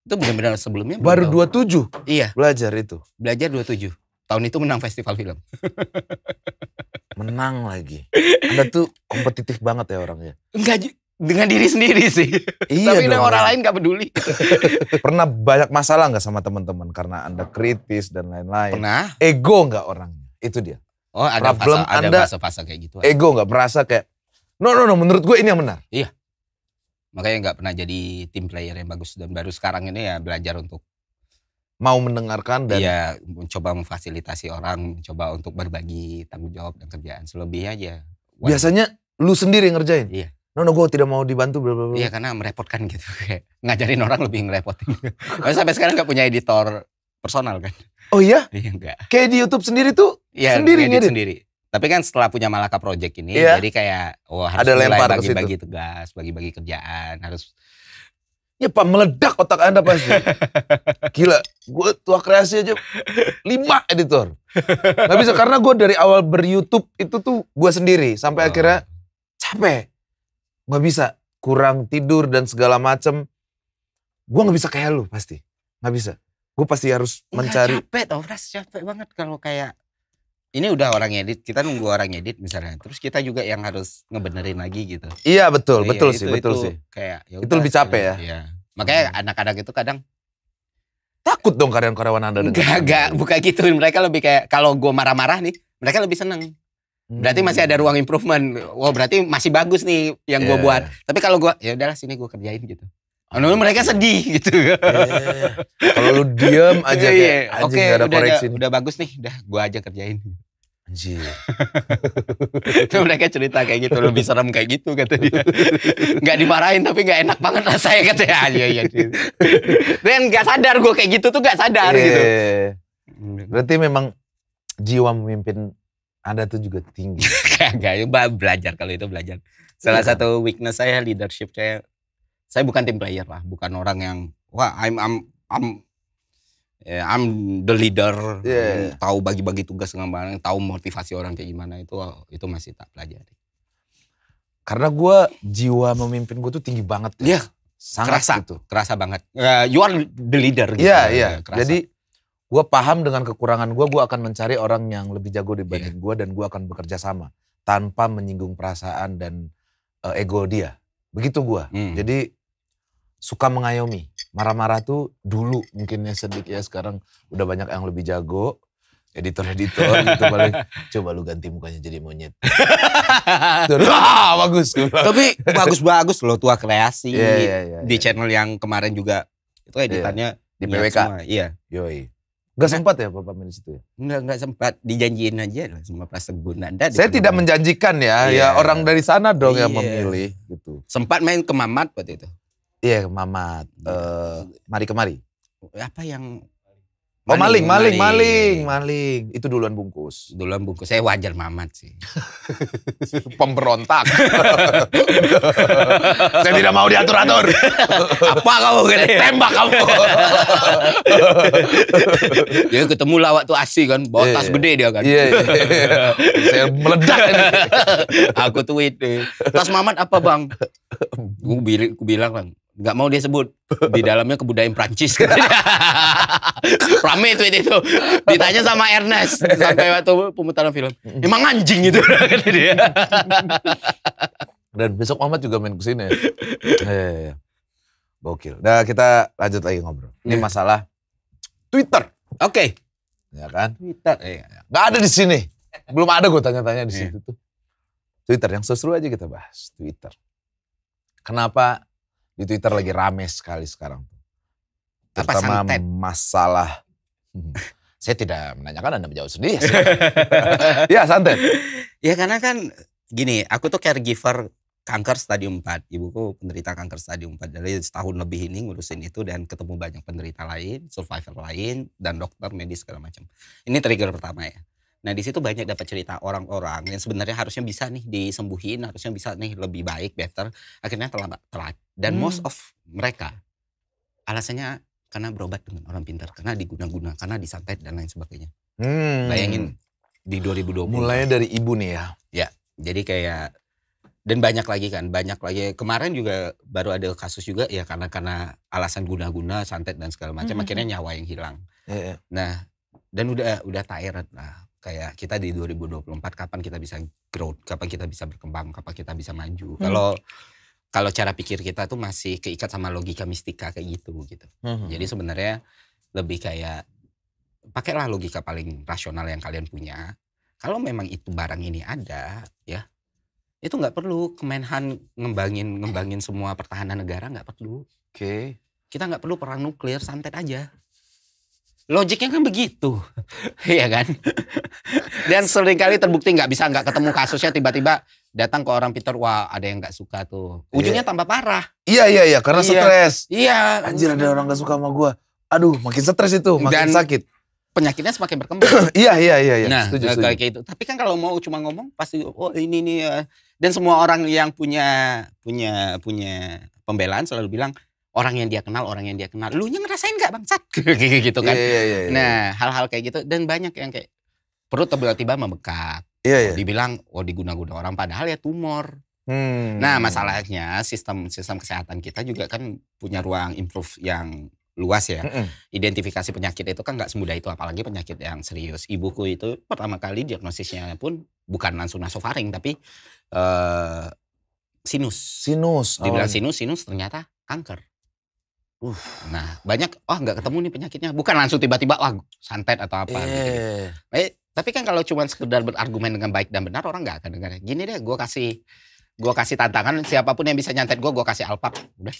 itu benar-benar sebelumnya baru dua tujuh iya belajar itu belajar 27 tahun itu menang festival film menang lagi anda tuh kompetitif banget ya orangnya enggak dengan diri sendiri sih. Iya Tapi dengan orang lain gak peduli. Pernah banyak masalah nggak sama teman-teman karena Anda kritis dan lain-lain? Pernah. Ego nggak orangnya? Itu dia. Oh, ada problem fase, Anda ada fase kayak gitu. Ego nggak merasa kayak no no no menurut gue ini yang benar. Iya. Makanya nggak pernah jadi tim player yang bagus dan baru sekarang ini ya belajar untuk mau mendengarkan dan Iya. mencoba memfasilitasi orang, mencoba untuk berbagi tanggung jawab dan kerjaan selebihnya aja. Biasanya lu sendiri yang ngerjain? Iya no no gue tidak mau dibantu bla bla bla. Iya karena merepotkan gitu kayak ngajarin orang lebih ngerepotin. Tapi sampai sekarang nggak punya editor personal kan. Oh iya? Iya enggak. Kayak di YouTube sendiri tuh ya, sendiri ngedit sendiri. Tapi kan setelah punya Malaka Project ini iya. jadi kayak wah oh, harus Ada mulai bagi-bagi tugas, bagi-bagi kerjaan, harus Ya Pak meledak otak Anda pasti. Gila, gue tua kreasi aja lima editor. Gak bisa karena gue dari awal ber-YouTube itu tuh gue sendiri sampai oh. akhirnya capek nggak bisa kurang tidur dan segala macem gue nggak bisa kayak lu pasti nggak bisa gue pasti harus mencari capek tau fras capek banget kalau kayak ini udah orang edit kita nunggu orang edit misalnya terus kita juga yang harus ngebenerin lagi gitu iya betul Jadi iya, betul sih itu, betul itu sih kayak yaudah, itu lebih capek ya ya. makanya hmm. anak-anak hmm. itu kadang takut dong karyawan-karyawan anda enggak enggak bukan gitu mereka lebih kayak kalau gue marah-marah nih mereka lebih seneng Berarti masih ada ruang improvement. Wow, berarti masih bagus nih yang yeah. buat. Tapi kalau gue ya udahlah sini gue kerjain gitu. Anu oh, mereka sedih gitu. Yeah. Iya, iya. kalau lu diem iya, aja yeah, kayak yeah. oke okay, udah, koreksi. Udah, udah bagus nih, udah gue aja kerjain. Anjir. Itu mereka cerita kayak gitu, lebih serem kayak gitu kata dia. Gak dimarahin tapi gak enak banget rasanya kata dia. Ah, iya iya. Dan gak sadar gue kayak gitu tuh gak sadar yeah. gitu. Berarti memang jiwa memimpin anda tuh juga tinggi. Kagak, belajar kalau itu belajar. Salah ya. satu weakness saya leadership saya saya bukan tim player lah, bukan orang yang wah I'm I'm I'm I'm the leader, yeah. Yang iya. tahu bagi-bagi tugas dengan barang, tahu motivasi orang kayak gimana itu itu masih tak pelajari. Karena gue jiwa memimpin gue tuh tinggi banget. Iya. Yeah. Sangat kerasa, gitu. kerasa banget. Uh, you are the leader gitu. Iya, yeah, iya. Yeah. Jadi gue paham dengan kekurangan gue, gue akan mencari orang yang lebih jago iya. dibanding yeah. gue dan gue akan bekerja sama tanpa menyinggung perasaan dan uh, ego dia. Begitu gue. Hmm. Jadi suka mengayomi, marah-marah tuh dulu mungkinnya sedikit ya sekarang udah banyak yang lebih jago editor-editor gitu paling coba lu ganti mukanya jadi monyet. Wah bagus. Tapi bagus-bagus loh tua kreasi yeah, yeah, yeah, di yeah. channel yang kemarin juga itu iya. editannya yeah. di PWK. Iya. iya. Yoi. Gak nah, sempat ya Bapak main itu? ya? Enggak, enggak sempat. Dijanjiin aja lah sama Sebun. Anda Saya tidak menjanjikan ya, yeah. ya iya. orang dari sana dong yeah. yang iya. memilih gitu. Sempat main ke Mamat waktu itu. Iya, yeah, Mamat. Uh, mari kemari. Apa yang oh maling, maling, maling, maling. Itu duluan bungkus. Duluan bungkus. Saya wajar mamat sih. Pemberontak. Saya tidak mau diatur-atur. Apa kamu kena tembak kamu? Jadi ketemu lawak tuh asik kan, bawa tas iya, iya. gede dia kan. Iya. iya. Saya meledak. ini. Aku tweet Tas mamat apa bang? Gue bilang, bilang nggak mau dia sebut di dalamnya kebudayaan Prancis rame itu itu ditanya sama Ernest sampai waktu pemutaran film emang anjing gitu dan besok Muhammad juga main kesini ya. ya, ya, ya. Gokil. Nah kita lanjut lagi ngobrol. Ini iya. masalah Twitter. Oke. Okay. Ya kan? Twitter. ya. Iya. Gak ada di sini. Belum ada gue tanya-tanya di iya. situ tuh. Twitter yang seru aja kita bahas. Twitter. Kenapa di Twitter lagi rame sekali sekarang. Terutama Apa santet? masalah. Hmm. Saya tidak menanyakan Anda menjawab sendiri. ya, ya santai. Ya karena kan gini, aku tuh caregiver kanker stadium 4. Ibuku penderita kanker stadium 4. Jadi setahun lebih ini ngurusin itu dan ketemu banyak penderita lain, survivor lain, dan dokter, medis segala macam. Ini trigger pertama ya. Nah di situ banyak dapat cerita orang-orang yang sebenarnya harusnya bisa nih disembuhin, harusnya bisa nih lebih baik, better. Akhirnya terlambat telat. Dan hmm. most of mereka alasannya karena berobat dengan orang pintar, karena diguna-guna, karena disantet dan lain sebagainya. Hmm. Bayangin di 2020. Mulai dari ibu nih ya. Ya, jadi kayak dan banyak lagi kan, banyak lagi. Kemarin juga baru ada kasus juga ya karena karena alasan guna-guna, santet dan segala macam, hmm. akhirnya nyawa yang hilang. yeah. Iya. Nah, dan udah udah tired lah kayak kita di 2024 kapan kita bisa growth, kapan kita bisa berkembang, kapan kita bisa maju. Hmm. Kalau hmm. kalau cara pikir kita tuh masih keikat sama logika mistika kayak gitu gitu. Hmm. Jadi sebenarnya lebih kayak pakailah logika paling rasional yang kalian punya. Kalau memang itu barang ini ada, ya itu nggak perlu Kemenhan ngembangin ngembangin semua pertahanan negara nggak perlu. Oke. Okay. Kita nggak perlu perang nuklir, santet aja. Logiknya kan begitu, iya kan? Dan seringkali terbukti nggak bisa nggak ketemu kasusnya tiba-tiba datang ke orang Peter, wah ada yang nggak suka tuh. Iya. Ujungnya yeah. tambah parah. Iya iya iya, karena iya. stres. Iya. Anjir ada orang nggak suka sama gue. Aduh, makin stres itu, makin Dan sakit. Penyakitnya semakin berkembang. iya iya iya iya. Nah, setuju, eh, setuju. kayak gitu. Tapi kan kalau mau cuma ngomong pasti oh ini nih eh. dan semua orang yang punya punya punya pembelaan selalu bilang orang yang dia kenal, orang yang dia kenal. Lu nya ngerasain nggak bangsat? Gitu, gitu kan. Yeah, yeah, yeah, yeah. Nah, hal-hal kayak gitu dan banyak yang kayak perut tiba-tiba Iya, Yeah, yeah. Dibilang oh diguna-guna orang padahal ya tumor. Hmm. Nah, masalahnya sistem sistem kesehatan kita juga kan punya ruang improve yang luas ya. Mm-mm. Identifikasi penyakit itu kan nggak semudah itu apalagi penyakit yang serius. Ibuku itu pertama kali diagnosisnya pun bukan langsung nasofaring tapi uh, sinus. Sinus. Dibilang oh. sinus, sinus ternyata kanker. Uf. Nah banyak, oh nggak ketemu nih penyakitnya. Bukan langsung tiba-tiba, wah santet atau apa. Yeah. Gitu. Iya, iya, iya. Eh, tapi kan kalau cuma sekedar berargumen dengan baik dan benar, orang nggak akan dengar. Gini deh, gue kasih gue kasih tantangan siapapun yang bisa nyantet gue gue kasih alpak udah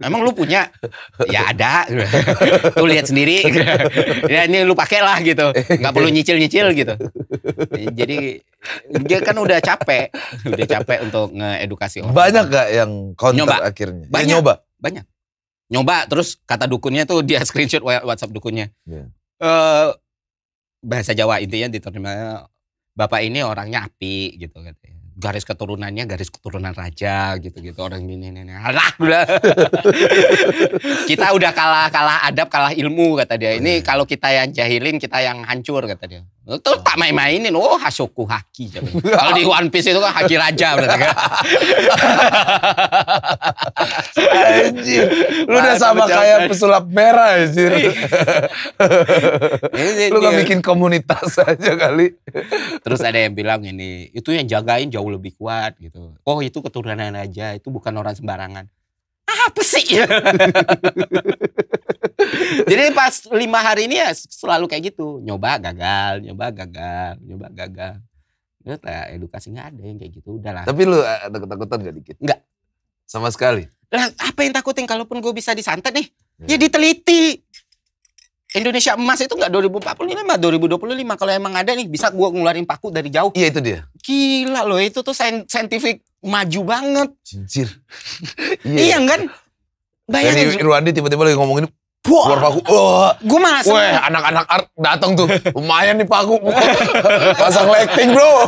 emang lu punya ya ada tuh lihat sendiri ya ini lu pakai lah gitu nggak perlu nyicil nyicil gitu jadi dia kan udah capek udah capek untuk ngeedukasi orang banyak gak yang counter nyoba. akhirnya ya, banyak, ya, nyoba banyak nyoba terus kata dukunnya tuh dia screenshot WhatsApp dukunnya yeah. Ya. uh, bahasa Jawa intinya diterima bapak ini orangnya api gitu katanya garis keturunannya garis keturunan raja gitu-gitu orang gini nih alah kita udah kalah kalah adab kalah ilmu kata dia ini oh, iya. kalau kita yang jahilin kita yang hancur kata dia oh. tak main-mainin, oh Hasoku Haki. Kalau di One Piece itu kan Haki Raja berarti kan. lu udah sama kayak pesulap merah anjir. lu gak bikin komunitas aja kali. Terus ada yang bilang ini, itu yang jagain jauh lebih kuat gitu. Oh itu keturunan aja, itu bukan orang sembarangan apa sih? Jadi pas lima hari ini ya selalu kayak gitu, nyoba gagal, nyoba gagal, nyoba gagal. Ternyata edukasi nggak ada yang kayak gitu, udahlah. Tapi lu eh, ada ketakutan gak dikit? Nggak. Sama sekali? Lah apa yang takutin, kalaupun gue bisa disantet nih, ya, ya diteliti. Indonesia emas itu nggak 2045, 2025 kalau emang ada nih bisa gua ngeluarin paku dari jauh. Iya itu dia. Gila loh itu tuh saintifik maju banget. Cincir. iya. iya kan? Bayangin. Jadi Irwandi tiba-tiba lagi ngomongin Wah, keluar paku. Uh, Gue malah seneng. Weh, anak-anak art datang tuh. Lumayan nih paku. Pasang lighting, bro.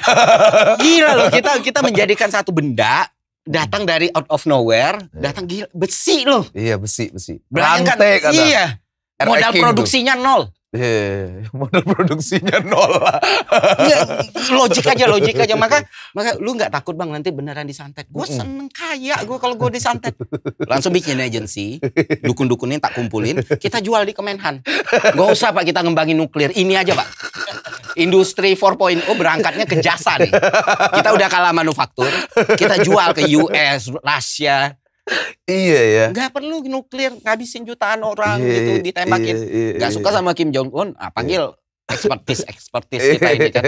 Gila loh, kita kita menjadikan satu benda datang dari out of nowhere, iya. datang gila besi loh. Iya, besi, besi. Berangkat, kata. Iya. R. Modal King gitu. produksinya tuh. nol. Yeah, modal produksinya nol lah. Nggak, iya, logik aja, logik aja. Maka, maka lu nggak takut bang nanti beneran disantet. Gue seneng kaya gue kalau gue disantet. Langsung bikin agensi, dukun-dukunin tak kumpulin, kita jual di Kemenhan. Gak usah pak kita ngembangin nuklir, ini aja pak. Industri 4.0 berangkatnya ke jasa nih. Kita udah kalah manufaktur, kita jual ke US, Rusia, iya ya. Gak perlu nuklir ngabisin jutaan orang iya, gitu iya, ditembakin. Iya, iya, Gak iya. suka sama Kim Jong Un, ah, panggil iya. ekspertis ekspertis kita ini kan.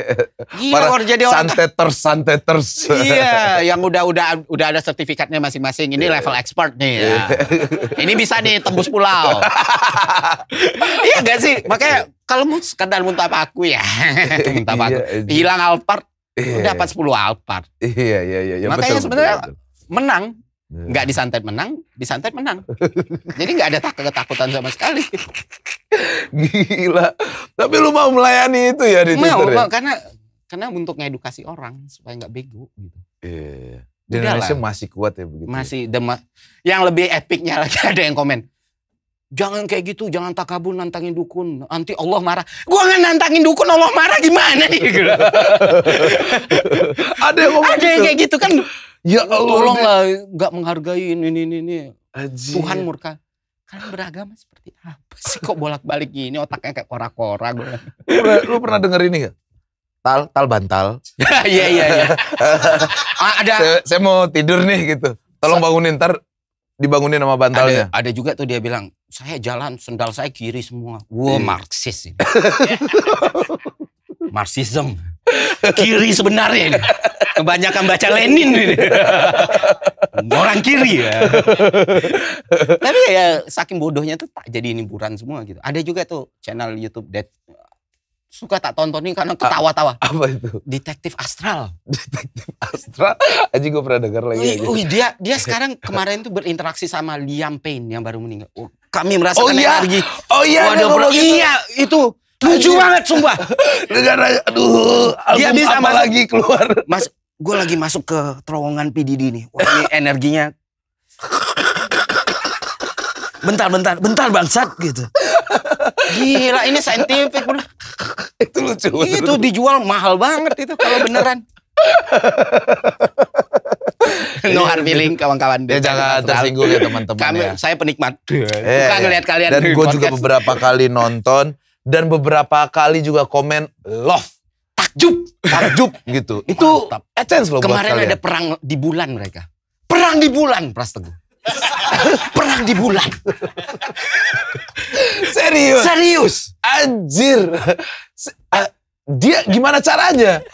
Gila Para jadi orang santeters santeters. Iya, yang udah udah udah ada sertifikatnya masing-masing. Ini level expert nih. Ya. ini bisa nih tembus pulau. iya gak sih? Makanya kalau mus, sekedar muntah aku ya, muntah aku. Hilang Alphard, dapat 10 Alphard. Iya iya iya. Ya, Makanya sebenarnya menang Iya. nggak disantet menang, disantet menang. Jadi nggak ada tak ketakutan sama sekali. Gila. Tapi lu mau melayani itu ya di mau, Twitter? Ya? Mau, ya? karena karena untuk ngedukasi orang supaya nggak bego gitu. Iya. iya, iya. Di Indonesia lah. masih kuat ya begitu. Ya? Masih dema. Yang lebih epicnya lagi ada yang komen. Jangan kayak gitu, jangan takabur nantangin dukun. Nanti Allah marah. Gua nggak nantangin dukun, Allah marah gimana nih? Gitu. ada yang ngomong Ada yang gitu? kayak gitu kan Ya Allah. Tolonglah nggak menghargai ini ini ini. ini. Tuhan murka. Kalian beragama seperti apa sih kok bolak-balik gini otaknya kayak kora-kora gue. lu pernah denger ini gak? Tal, tal bantal. Iya iya iya. Ada. Saya, saya mau tidur nih gitu. Tolong bangunin ntar dibangunin sama bantalnya. Ada, ada juga tuh dia bilang, saya jalan sendal saya kiri semua. Wow, hmm. Iya. Marxis ini. Marxism kiri sebenarnya ini. kebanyakan baca Lenin ini. orang kiri ya. tapi ya saking bodohnya tuh tak jadi ini buran semua gitu ada juga tuh channel YouTube that suka tak tontonin karena ketawa-tawa. Apa itu? Detektif Astral. Detektif Astral. Aji gue pernah dengar lagi. Wih, wih, dia dia sekarang kemarin tuh berinteraksi sama Liam Payne yang baru meninggal. Oh, kami merasakan oh, iya. energi. Oh iya, Waduh, bro, gitu. iya itu Lucu iya. banget sumpah. Negara aduh Dia bisa apa lagi keluar. Mas, gue lagi masuk ke terowongan PDD nih. Wah ini energinya. Bentar, bentar, bentar bangsat gitu. Gila ini saintifik Itu lucu. Itu dijual mahal banget itu kalau beneran. no iya, hard feeling gitu. kawan-kawan. Ya jangan tersinggung ya teman-teman ya. Saya penikmat. Bukan iya, ngeliat kalian. Dan gue juga beberapa kali nonton dan beberapa kali juga komen love takjub takjub gitu itu essence loh kemarin buat ada perang di bulan mereka perang di bulan Pras Teguh perang di bulan serius serius anjir eh, dia gimana caranya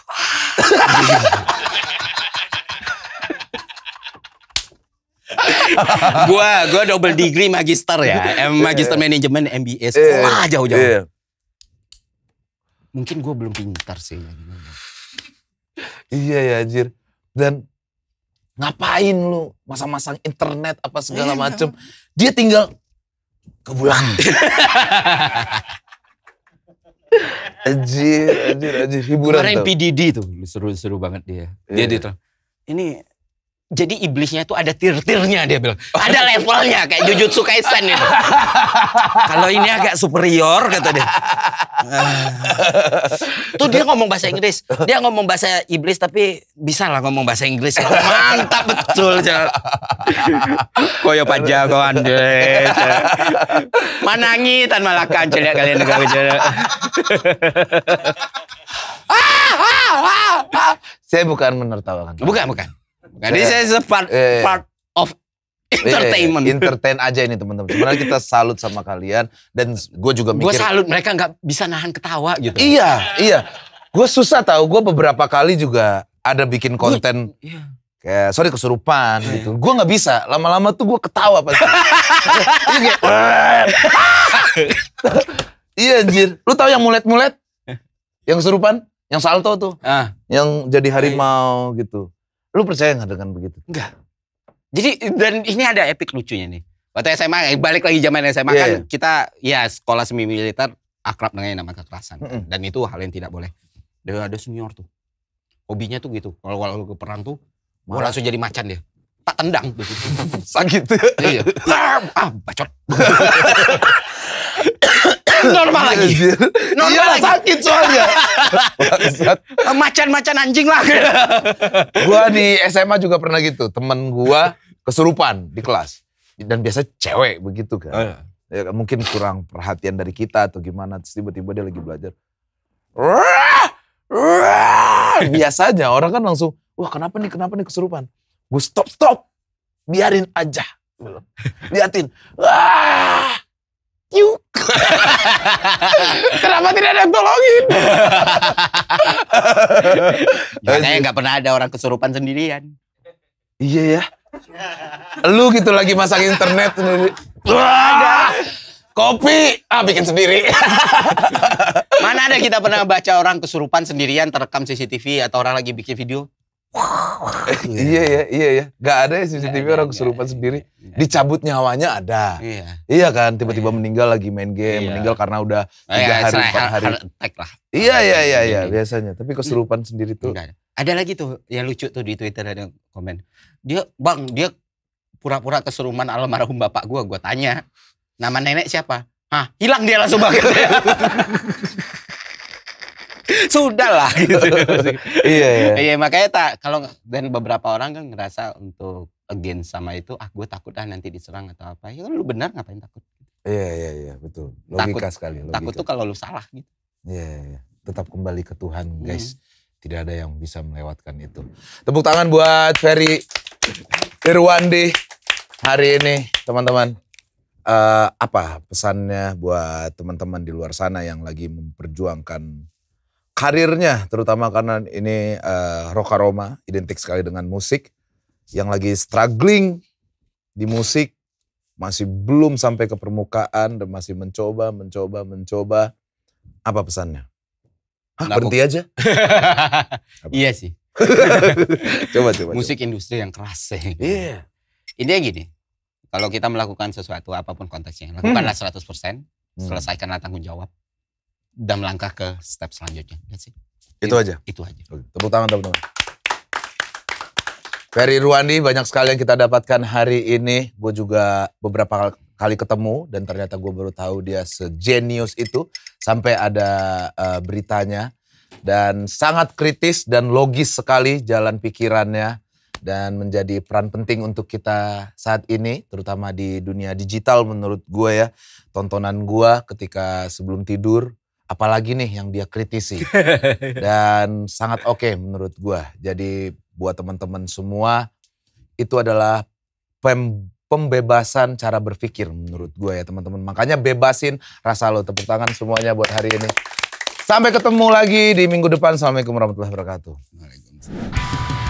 gua gua double degree magister ya, magister eh. manajemen MBA eh. sekolah jauh-jauh mungkin gue belum pintar sih. Ya, iya ya anjir. Dan ngapain lu masa-masa internet apa segala iya, macem. Dia tinggal ke bulan. anjir, anjir, anjir. Hiburan Kemarin tuh. PDD tuh seru-seru banget dia. Dia iya. di ini jadi iblisnya itu ada tir-tirnya dia bilang. Ada levelnya kayak Jujutsu Kaisen itu. Kalau ini agak superior kata dia. Ah. Tuh dia ngomong bahasa Inggris. Dia ngomong bahasa iblis tapi bisa lah ngomong bahasa Inggris. Mantap betul. Koyo pajak kau Andre. Manangi tan malakan celia kalian negara jalan. Saya bukan menertawakan. Bukan, bukan. Jadi iya. saya sepat eh, iya, iya. part of entertainment. Eh, entertain aja ini teman-teman. Sebenarnya kita salut sama kalian dan gue juga mikir. Gue salut mereka nggak bisa nahan ketawa gitu. Iya, iya. Gue susah tau Gue beberapa kali juga ada bikin konten. iya. Kayak, sorry kesurupan yeah. gitu. Gue nggak bisa. Lama-lama tuh gue ketawa pasti. Ah! iya anjir. Lu tahu yang mulet-mulet? Yang kesurupan? Yang salto tuh. Ah. Yang jadi harimau gitu. Lu percaya nggak dengan begitu? Enggak. Jadi dan ini ada epic lucunya nih. Waktu SMA eh, balik lagi zaman SMA yeah. kan iya. kita ya sekolah semi militer akrab dengan yang namanya kekerasan mm -hmm. dan itu hal yang tidak boleh. Dan ada senior tuh. Hobinya tuh gitu. Kalau kalau ke perang tuh gua langsung jadi macan dia. Tak tendang. Sakit. iya. iya. Ah, bacot. normal iya, lagi. Iya. Normal iya, lagi. sakit soalnya. Macan-macan anjing lah. gua di SMA juga pernah gitu. Temen gua kesurupan di kelas. Dan biasa cewek begitu kan. Oh, iya. Ya, mungkin kurang perhatian dari kita atau gimana. Terus tiba-tiba dia lagi belajar. Biasanya orang kan langsung, wah kenapa nih, kenapa nih kesurupan? Gue stop, stop. Biarin aja. Liatin. Wah yuk Kenapa tidak ada yang tolongin? Makanya nggak pernah ada orang kesurupan sendirian. Iya ya. Lu gitu lagi masak internet sendiri. Wah, kopi, ah bikin sendiri. Mana ada kita pernah baca orang kesurupan sendirian terekam CCTV atau orang lagi bikin video? iya ya, iya ya. Iya, iya. Gak ada ya CCTV gak, orang kesurupan sendiri. Dicabut nyawanya ada. Iya. Iya kan, tiba-tiba iya. meninggal lagi main game, meninggal karena udah oh tiga iya, hari, empat hari. lah. Iya, iya, iya, iya, biasanya. Tapi hmm. kesurupan sendiri tuh. Ada lagi tuh yang lucu tuh di Twitter ada yang komen. Dia, bang, dia pura-pura kesurupan almarhum bapak gua. Gua tanya, nama nenek siapa? Hah, hilang dia langsung banget. sudah lah gitu. iya, iya. Iya makanya tak kalau dan beberapa orang kan ngerasa untuk agen sama itu ah gue takut ah nanti diserang atau apa ya kan lu benar ngapain takut iya iya iya betul logika takut, sekali logika. takut tuh kalau lu salah gitu iya, iya. iya. tetap kembali ke Tuhan hmm. guys hmm. tidak ada yang bisa melewatkan itu tepuk tangan buat Ferry Irwandi hari ini teman-teman uh, apa pesannya buat teman-teman di luar sana yang lagi memperjuangkan karirnya terutama karena ini uh, eh, Roka Roma identik sekali dengan musik yang lagi struggling di musik masih belum sampai ke permukaan dan masih mencoba mencoba mencoba apa pesannya? Hah, nah, berhenti aja. iya sih. coba coba. Musik coba. industri yang keras sih. Iya. Yeah. Intinya gini, kalau kita melakukan sesuatu apapun konteksnya, lakukanlah hmm. 100%, hmm. selesaikanlah tanggung jawab dan melangkah ke step selanjutnya. That's it. Itu aja. Itu aja. Tepuk tangan teman-teman. Ferry Ruandi banyak sekali yang kita dapatkan hari ini. Gue juga beberapa kali ketemu dan ternyata gue baru tahu dia sejenius itu sampai ada uh, beritanya dan sangat kritis dan logis sekali jalan pikirannya dan menjadi peran penting untuk kita saat ini terutama di dunia digital menurut gue ya tontonan gue ketika sebelum tidur apalagi nih yang dia kritisi. Dan sangat oke okay menurut gue. Jadi buat teman-teman semua itu adalah pem pembebasan cara berpikir menurut gue ya teman-teman. Makanya bebasin rasa lo. Tepuk tangan semuanya buat hari ini. Sampai ketemu lagi di minggu depan. Assalamualaikum warahmatullahi wabarakatuh.